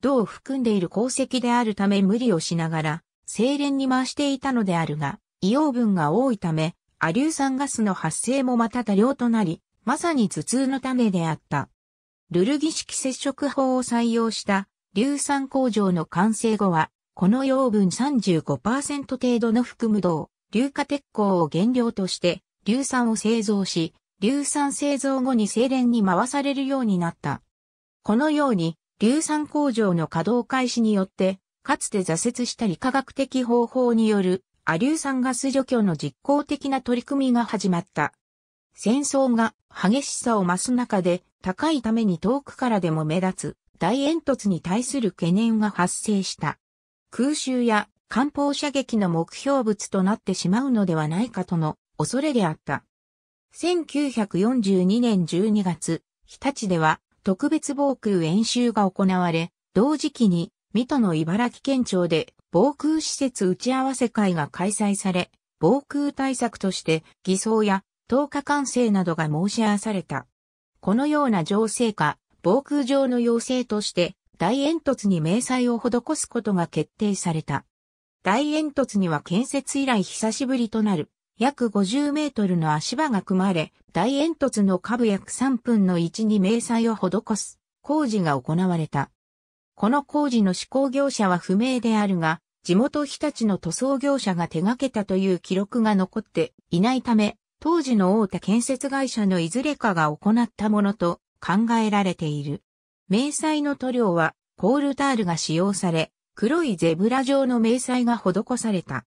銅を含んでいる鉱石であるため無理をしながら、精錬に回していたのであるが、硫黄分が多いため、ア硫酸ガスの発生もまた多量となり、まさに頭痛の種であった。ルルギ式接触法を採用した硫酸工場の完成後は、この養分35%程度の含む銅、硫化鉄鋼を原料として硫酸を製造し、硫酸製造後に精錬に回されるようになった。このように、硫酸工場の稼働開始によって、かつて挫折した理化学的方法によるアリュウ酸ガス除去の実効的な取り組みが始まった。戦争が激しさを増す中で高いために遠くからでも目立つ大煙突に対する懸念が発生した。空襲や艦砲射撃の目標物となってしまうのではないかとの恐れであった。1942年12月、日立では特別防空演習が行われ、同時期に水戸の茨城県庁で防空施設打ち合わせ会が開催され、防空対策として偽装や投下管制などが申し合わされた。このような情勢下、防空上の要請として大煙突に明細を施すことが決定された。大煙突には建設以来久しぶりとなる約50メートルの足場が組まれ、大煙突の下部約3分の1に明細を施す工事が行われた。この工事の施工業者は不明であるが、地元日立の塗装業者が手掛けたという記録が残っていないため、当時の大手建設会社のいずれかが行ったものと考えられている。明細の塗料はコールタールが使用され、黒いゼブラ状の明細が施された。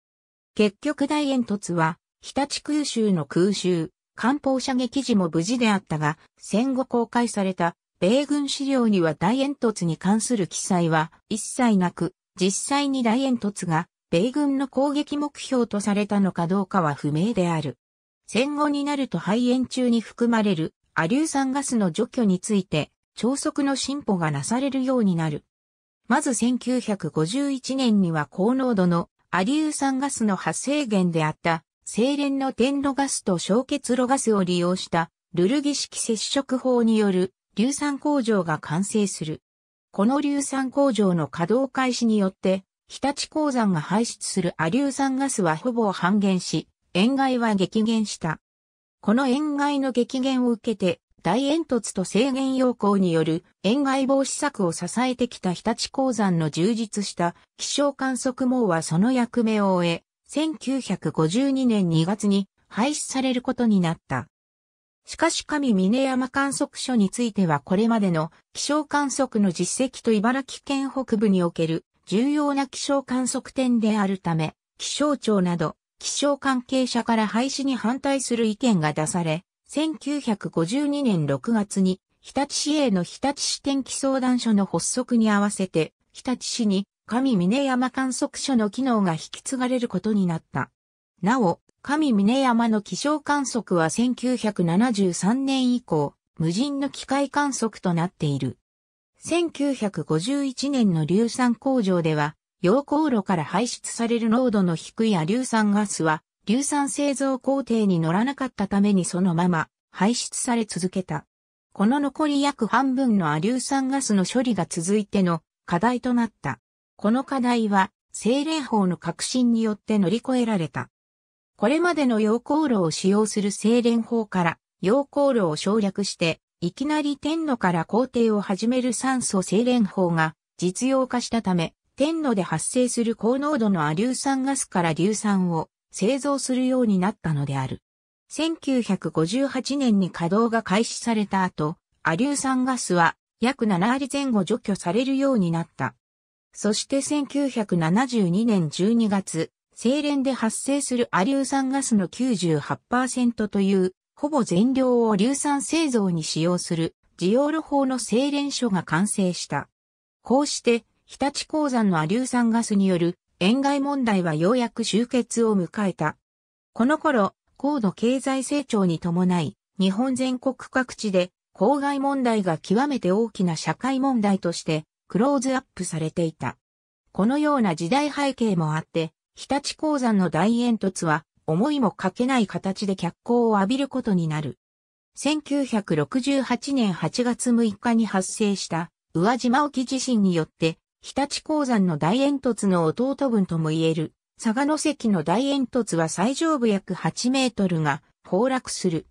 結局大煙突は、日立空襲の空襲、艦砲射撃時も無事であったが、戦後公開された米軍資料には大煙突に関する記載は一切なく、実際に大煙突が米軍の攻撃目標とされたのかどうかは不明である。戦後になると肺炎中に含まれるアリ硫酸ガスの除去について、超速の進歩がなされるようになる。まず1951年には高濃度のアリ硫酸ガスの発生源であった精錬の天炉ガスと焼結炉ガスを利用したルルギ式接触法による硫酸工場が完成する。この硫酸工場の稼働開始によって、日立鉱山が排出する亜硫酸ガスはほぼ半減し、塩害は激減した。この塩害の激減を受けて、大煙突と制限要項による塩害防止策を支えてきた日立鉱山の充実した気象観測網はその役目を終え、1952年2月に廃止されることになった。しかし上峰山観測所についてはこれまでの気象観測の実績と茨城県北部における重要な気象観測点であるため、気象庁など気象関係者から廃止に反対する意見が出され、1952年6月に日立市営の日立市天気相談所の発足に合わせて、日立市に上峰山観測所の機能が引き継がれることになった。なお、神峰山の気象観測は1973年以降、無人の機械観測となっている。1951年の硫酸工場では、溶鉱炉から排出される濃度の低い亜硫酸ガスは、硫酸製造工程に乗らなかったためにそのまま排出され続けた。この残り約半分の亜硫酸ガスの処理が続いての課題となった。この課題は、精霊法の革新によって乗り越えられた。これまでの溶鉱炉を使用する精錬法から溶鉱炉を省略して、いきなり天野から工程を始める酸素精錬法が実用化したため、天野で発生する高濃度のア硫酸ガスから硫酸を製造するようになったのである。1958年に稼働が開始された後、ア硫酸ガスは約7割前後除去されるようになった。そして1972年12月、精錬で発生するア硫酸ガスの98%という、ほぼ全量を硫酸製造に使用する、ジオール法の精錬所が完成した。こうして、日立鉱山のア硫酸ガスによる、塩害問題はようやく終結を迎えた。この頃、高度経済成長に伴い、日本全国各地で、公害問題が極めて大きな社会問題として、クローズアップされていた。このような時代背景もあって、日立鉱山の大煙突は、思いもかけない形で脚光を浴びることになる。1968年8月6日に発生した、宇和島沖地震によって、日立鉱山の大煙突の弟分とも言える、佐賀の関の大煙突は最上部約8メートルが崩落する。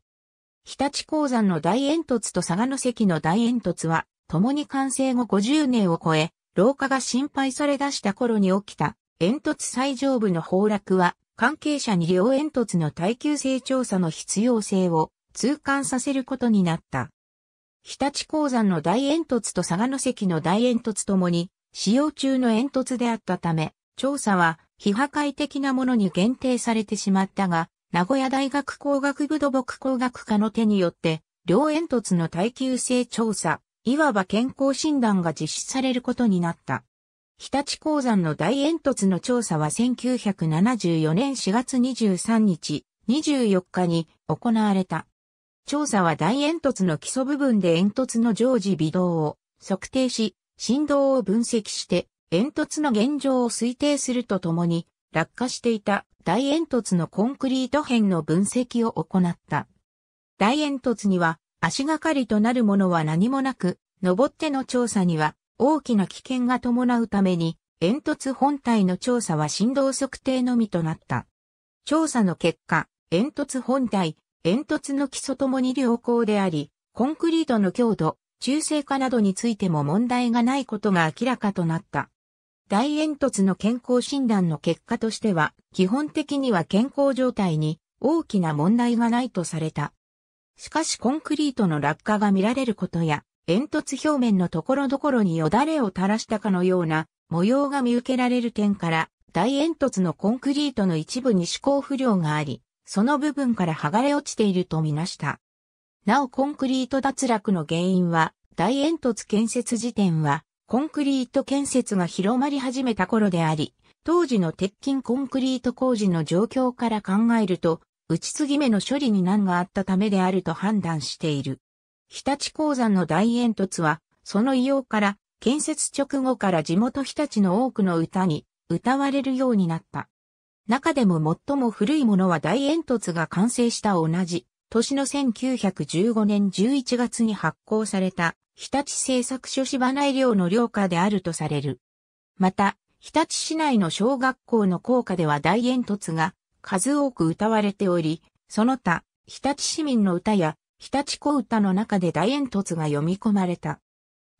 日立鉱山の大煙突と佐賀の関の大煙突は、共に完成後50年を超え、老化が心配され出した頃に起きた煙突最上部の崩落は、関係者に両煙突の耐久性調査の必要性を痛感させることになった。日立鉱山の大煙突と佐賀の関の大煙突ともに、使用中の煙突であったため、調査は非破壊的なものに限定されてしまったが、名古屋大学工学部土木工学科の手によって、両煙突の耐久性調査、いわば健康診断が実施されることになった。日立鉱山の大煙突の調査は1974年4月23日、24日に行われた。調査は大煙突の基礎部分で煙突の常時微動を測定し、振動を分析して煙突の現状を推定するとともに、落下していた大煙突のコンクリート片の分析を行った。大煙突には足がかりとなるものは何もなく、登っての調査には大きな危険が伴うために、煙突本体の調査は振動測定のみとなった。調査の結果、煙突本体、煙突の基礎ともに良好であり、コンクリートの強度、中性化などについても問題がないことが明らかとなった。大煙突の健康診断の結果としては、基本的には健康状態に大きな問題がないとされた。しかしコンクリートの落下が見られることや、煙突表面のところどころによだれを垂らしたかのような模様が見受けられる点から、大煙突のコンクリートの一部に思考不良があり、その部分から剥がれ落ちているとみなした。なおコンクリート脱落の原因は、大煙突建設時点は、コンクリート建設が広まり始めた頃であり、当時の鉄筋コンクリート工事の状況から考えると、打ち継ぎ目の処理に難があったためであると判断している。日立鉱山の大煙突は、その異様から、建設直後から地元日立の多くの歌に歌われるようになった。中でも最も古いものは大煙突が完成した同じ、年の1915年11月に発行された、日立製作所芝内寮の寮歌であるとされる。また、日立市内の小学校の校歌では大煙突が数多く歌われており、その他、日立市民の歌や日立小歌の中で大煙突が読み込まれた。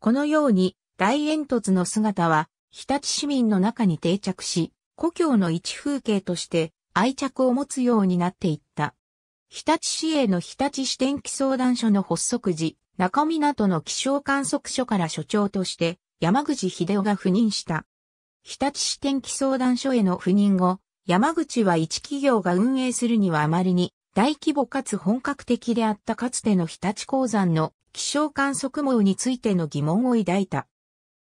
このように、大煙突の姿は、日立市民の中に定着し、故郷の一風景として愛着を持つようになっていった。日立市営の日立支天気相談所の発足時、中港の気象観測所から所長として、山口秀夫が赴任した。日立支天気相談所への赴任後、山口は一企業が運営するにはあまりに大規模かつ本格的であったかつての日立鉱山の気象観測網についての疑問を抱いた。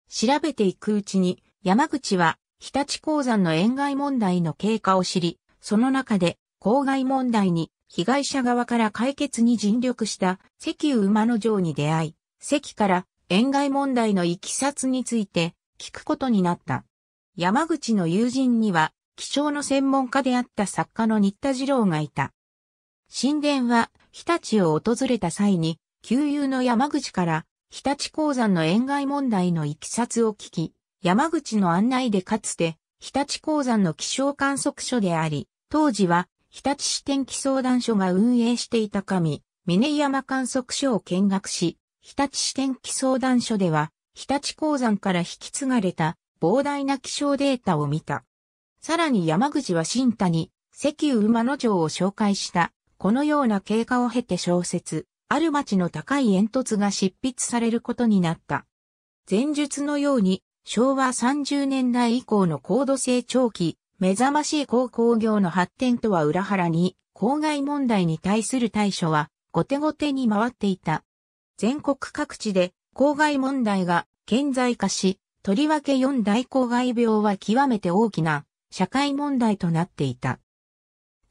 調べていくうちに、山口は日立鉱山の塩害問題の経過を知り、その中で、公害問題に被害者側から解決に尽力した石油馬の城に出会い、石から塩害問題の行きさつについて聞くことになった。山口の友人には気象の専門家であった作家の新田次郎がいた。神殿は日立を訪れた際に、旧友の山口から日立鉱山の塩害問題の行きさつを聞き、山口の案内でかつて日立鉱山の気象観測所であり、当時は日立支天気相談所が運営していた上、峰山観測所を見学し、日立支天気相談所では、日立鉱山から引き継がれた膨大な気象データを見た。さらに山口は新谷、石油馬の城を紹介したこのような経過を経て小説、ある町の高い煙突が執筆されることになった。前述のように、昭和30年代以降の高度成長期、目覚ましい鉱工業の発展とは裏腹に、公害問題に対する対処は、後手後手に回っていた。全国各地で、公害問題が顕在化し、とりわけ四大公害病は極めて大きな社会問題となっていた。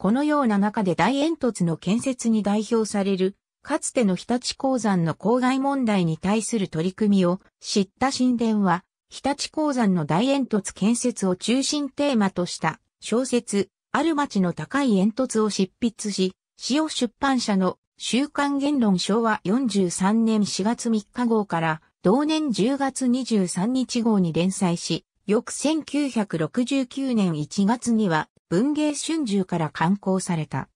このような中で大煙突の建設に代表される、かつての日立鉱山の郊外問題に対する取り組みを知った神殿は、日立鉱山の大煙突建設を中心テーマとした小説、ある町の高い煙突を執筆し、塩出版社の週刊言論昭和43年4月3日号から同年10月23日号に連載し、翌1969年1月には文芸春秋から刊行された。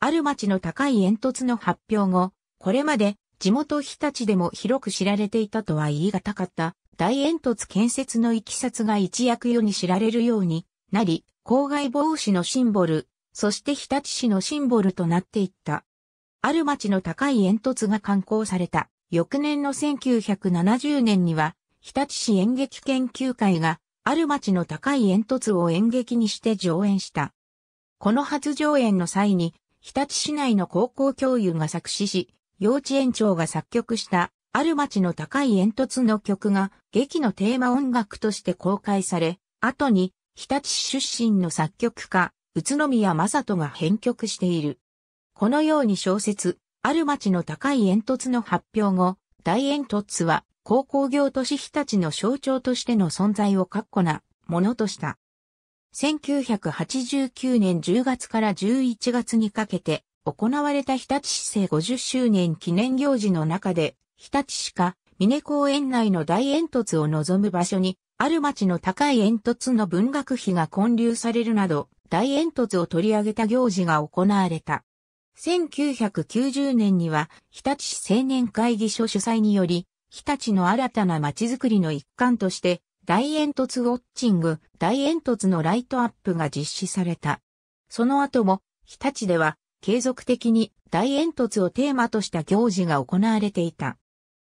ある町の高い煙突の発表後、これまで地元日立でも広く知られていたとは言い難かった大煙突建設の行きさつが一躍世に知られるようになり、公害防止のシンボル、そして日立市のシンボルとなっていった。ある町の高い煙突が刊行された。翌年の1970年には、日立市演劇研究会がある町の高い煙突を演劇にして上演した。この初上演の際に、日立市内の高校教諭が作詞し、幼稚園長が作曲した、ある町の高い煙突の曲が、劇のテーマ音楽として公開され、後に、日立市出身の作曲家、宇都宮正人が編曲している。このように小説、ある町の高い煙突の発表後、大煙突は高工業都市日立の象徴としての存在を確固なものとした。1989年10月から11月にかけて行われた日立市政50周年記念行事の中で、日立市か峰公園内の大煙突を望む場所に、ある町の高い煙突の文学費が建立されるなど、大煙突を取り上げた行事が行われた。1990年には、日立市青年会議所主催により、日立の新たな街づくりの一環として、大煙突ウォッチング、大煙突のライトアップが実施された。その後も、日立では、継続的に大煙突をテーマとした行事が行われていた。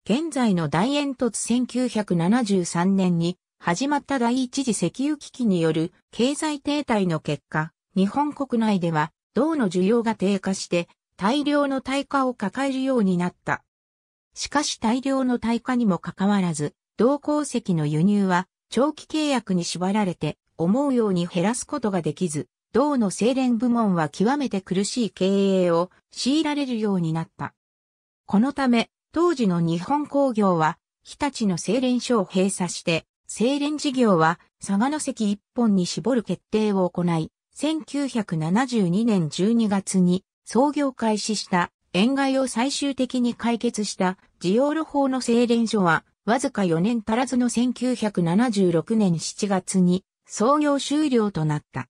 現在の大煙突1973年に始まった第一次石油危機による経済停滞の結果、日本国内では銅の需要が低下して大量の対価を抱えるようになった。しかし大量の対価にもかかわらず、銅鉱石の輸入は長期契約に縛られて思うように減らすことができず、銅の精錬部門は極めて苦しい経営を強いられるようになった。このため、当時の日本工業は、日立の精錬所を閉鎖して、精錬事業は佐賀の石一本に絞る決定を行い、1972年12月に創業開始した円害を最終的に解決したジオール法の精錬所は、わずか4年足らずの1976年7月に創業終了となった。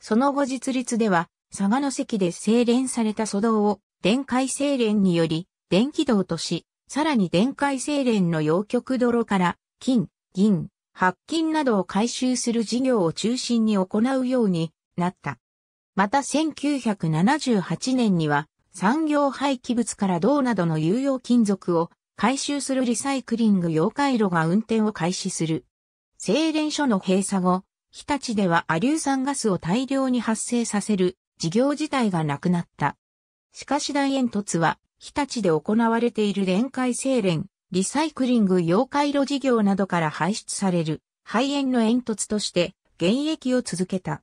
その後実立では、佐賀の関で精錬された素動を電解精錬により電気道とし、さらに電解精錬の陽極泥から金、銀、白金などを回収する事業を中心に行うようになった。また1978年には産業廃棄物から銅などの有用金属を回収するリサイクリング溶解炉が運転を開始する。精錬所の閉鎖後、日立ではア硫酸ガスを大量に発生させる事業自体がなくなった。しかし大煙突は日立で行われている電解精錬、リサイクリング溶解炉事業などから排出される肺炎の煙突として現役を続けた。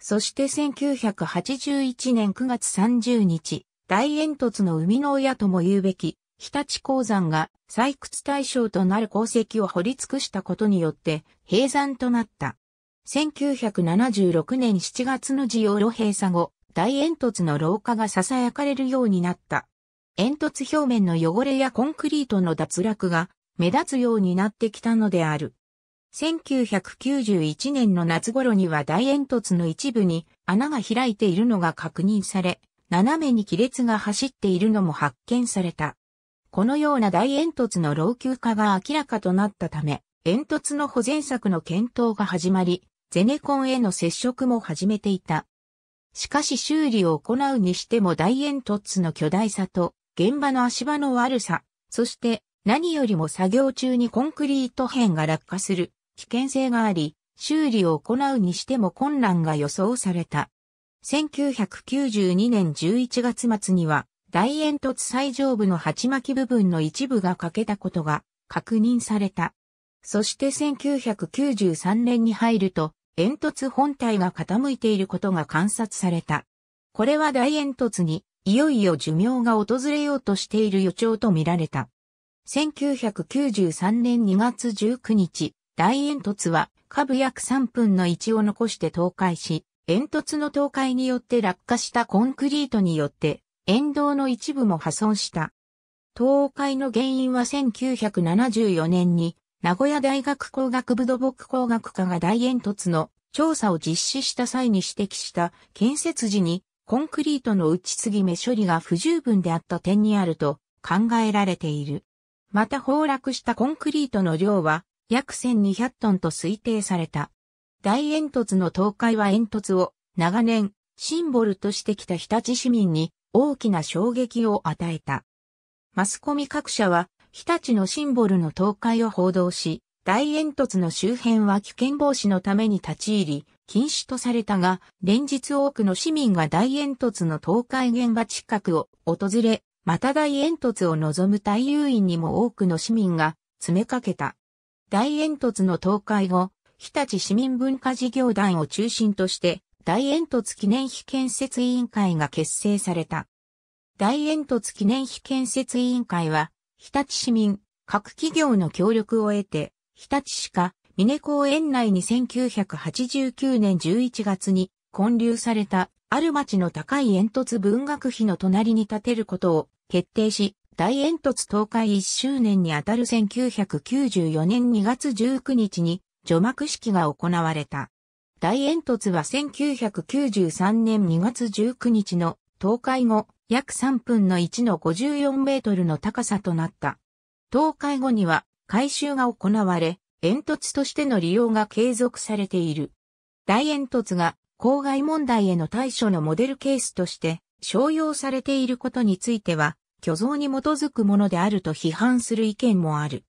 そして1981年9月30日、大煙突の生みの親とも言うべき、日立鉱山が採掘対象となる鉱石を掘り尽くしたことによって閉山となった。1976年7月のジオ路閉鎖後、大煙突の廊下が囁かれるようになった。煙突表面の汚れやコンクリートの脱落が目立つようになってきたのである。1991年の夏頃には大煙突の一部に穴が開いているのが確認され、斜めに亀裂が走っているのも発見された。このような大煙突の老朽化が明らかとなったため、煙突の保全策の検討が始まり、ゼネコンへの接触も始めていた。しかし修理を行うにしても大煙突の巨大さと、現場の足場の悪さ、そして何よりも作業中にコンクリート片が落下する危険性があり、修理を行うにしても困難が予想された。1992年11月末には、大煙突最上部の鉢巻き部分の一部が欠けたことが確認された。そして1993年に入ると、煙突本体が傾いていることが観察された。これは大煙突に、いよいよ寿命が訪れようとしている予兆と見られた。1993年2月19日、大煙突は下部約3分の1を残して倒壊し、煙突の倒壊によって落下したコンクリートによって、沿道の一部も破損した。倒壊の原因は1974年に、名古屋大学工学部土木工学科が大煙突の調査を実施した際に指摘した建設時にコンクリートの打ち継ぎ目処理が不十分であった点にあると考えられている。また崩落したコンクリートの量は約1200トンと推定された。大煙突の倒壊は煙突を長年シンボルとしてきた日立市民に大きな衝撃を与えた。マスコミ各社は日立のシンボルの倒壊を報道し、大煙突の周辺は危険防止のために立ち入り、禁止とされたが、連日多くの市民が大煙突の倒壊現場近くを訪れ、また大煙突を望む大遊院にも多くの市民が詰めかけた。大煙突の倒壊後、日立市民文化事業団を中心として、大煙突記念碑建設委員会が結成された。大煙突記念碑建設委員会は、日立市民、各企業の協力を得て、日立市か、峰公園内に1989年11月に建立された、ある町の高い煙突文学碑の隣に建てることを決定し、大煙突倒壊1周年にあたる1994年2月19日に除幕式が行われた。大煙突は1993年2月19日の倒壊後、約3分の1の54メートルの高さとなった。倒壊後には改修が行われ、煙突としての利用が継続されている。大煙突が公害問題への対処のモデルケースとして商用されていることについては、虚像に基づくものであると批判する意見もある。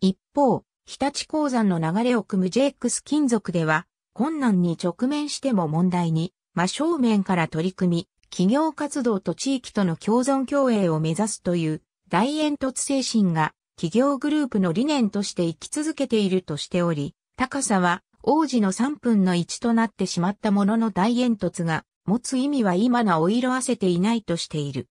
一方、日立鉱山の流れを組む JX 金属では、困難に直面しても問題に、真正面から取り組み、企業活動と地域との共存共栄を目指すという大煙突精神が企業グループの理念として生き続けているとしており、高さは王子の3分の1となってしまったものの大煙突が持つ意味は今なお色あせていないとしている。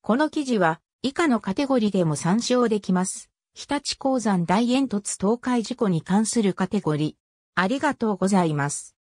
この記事は以下のカテゴリでも参照できます。日立鉱山大煙突倒壊事故に関するカテゴリー。ありがとうございます。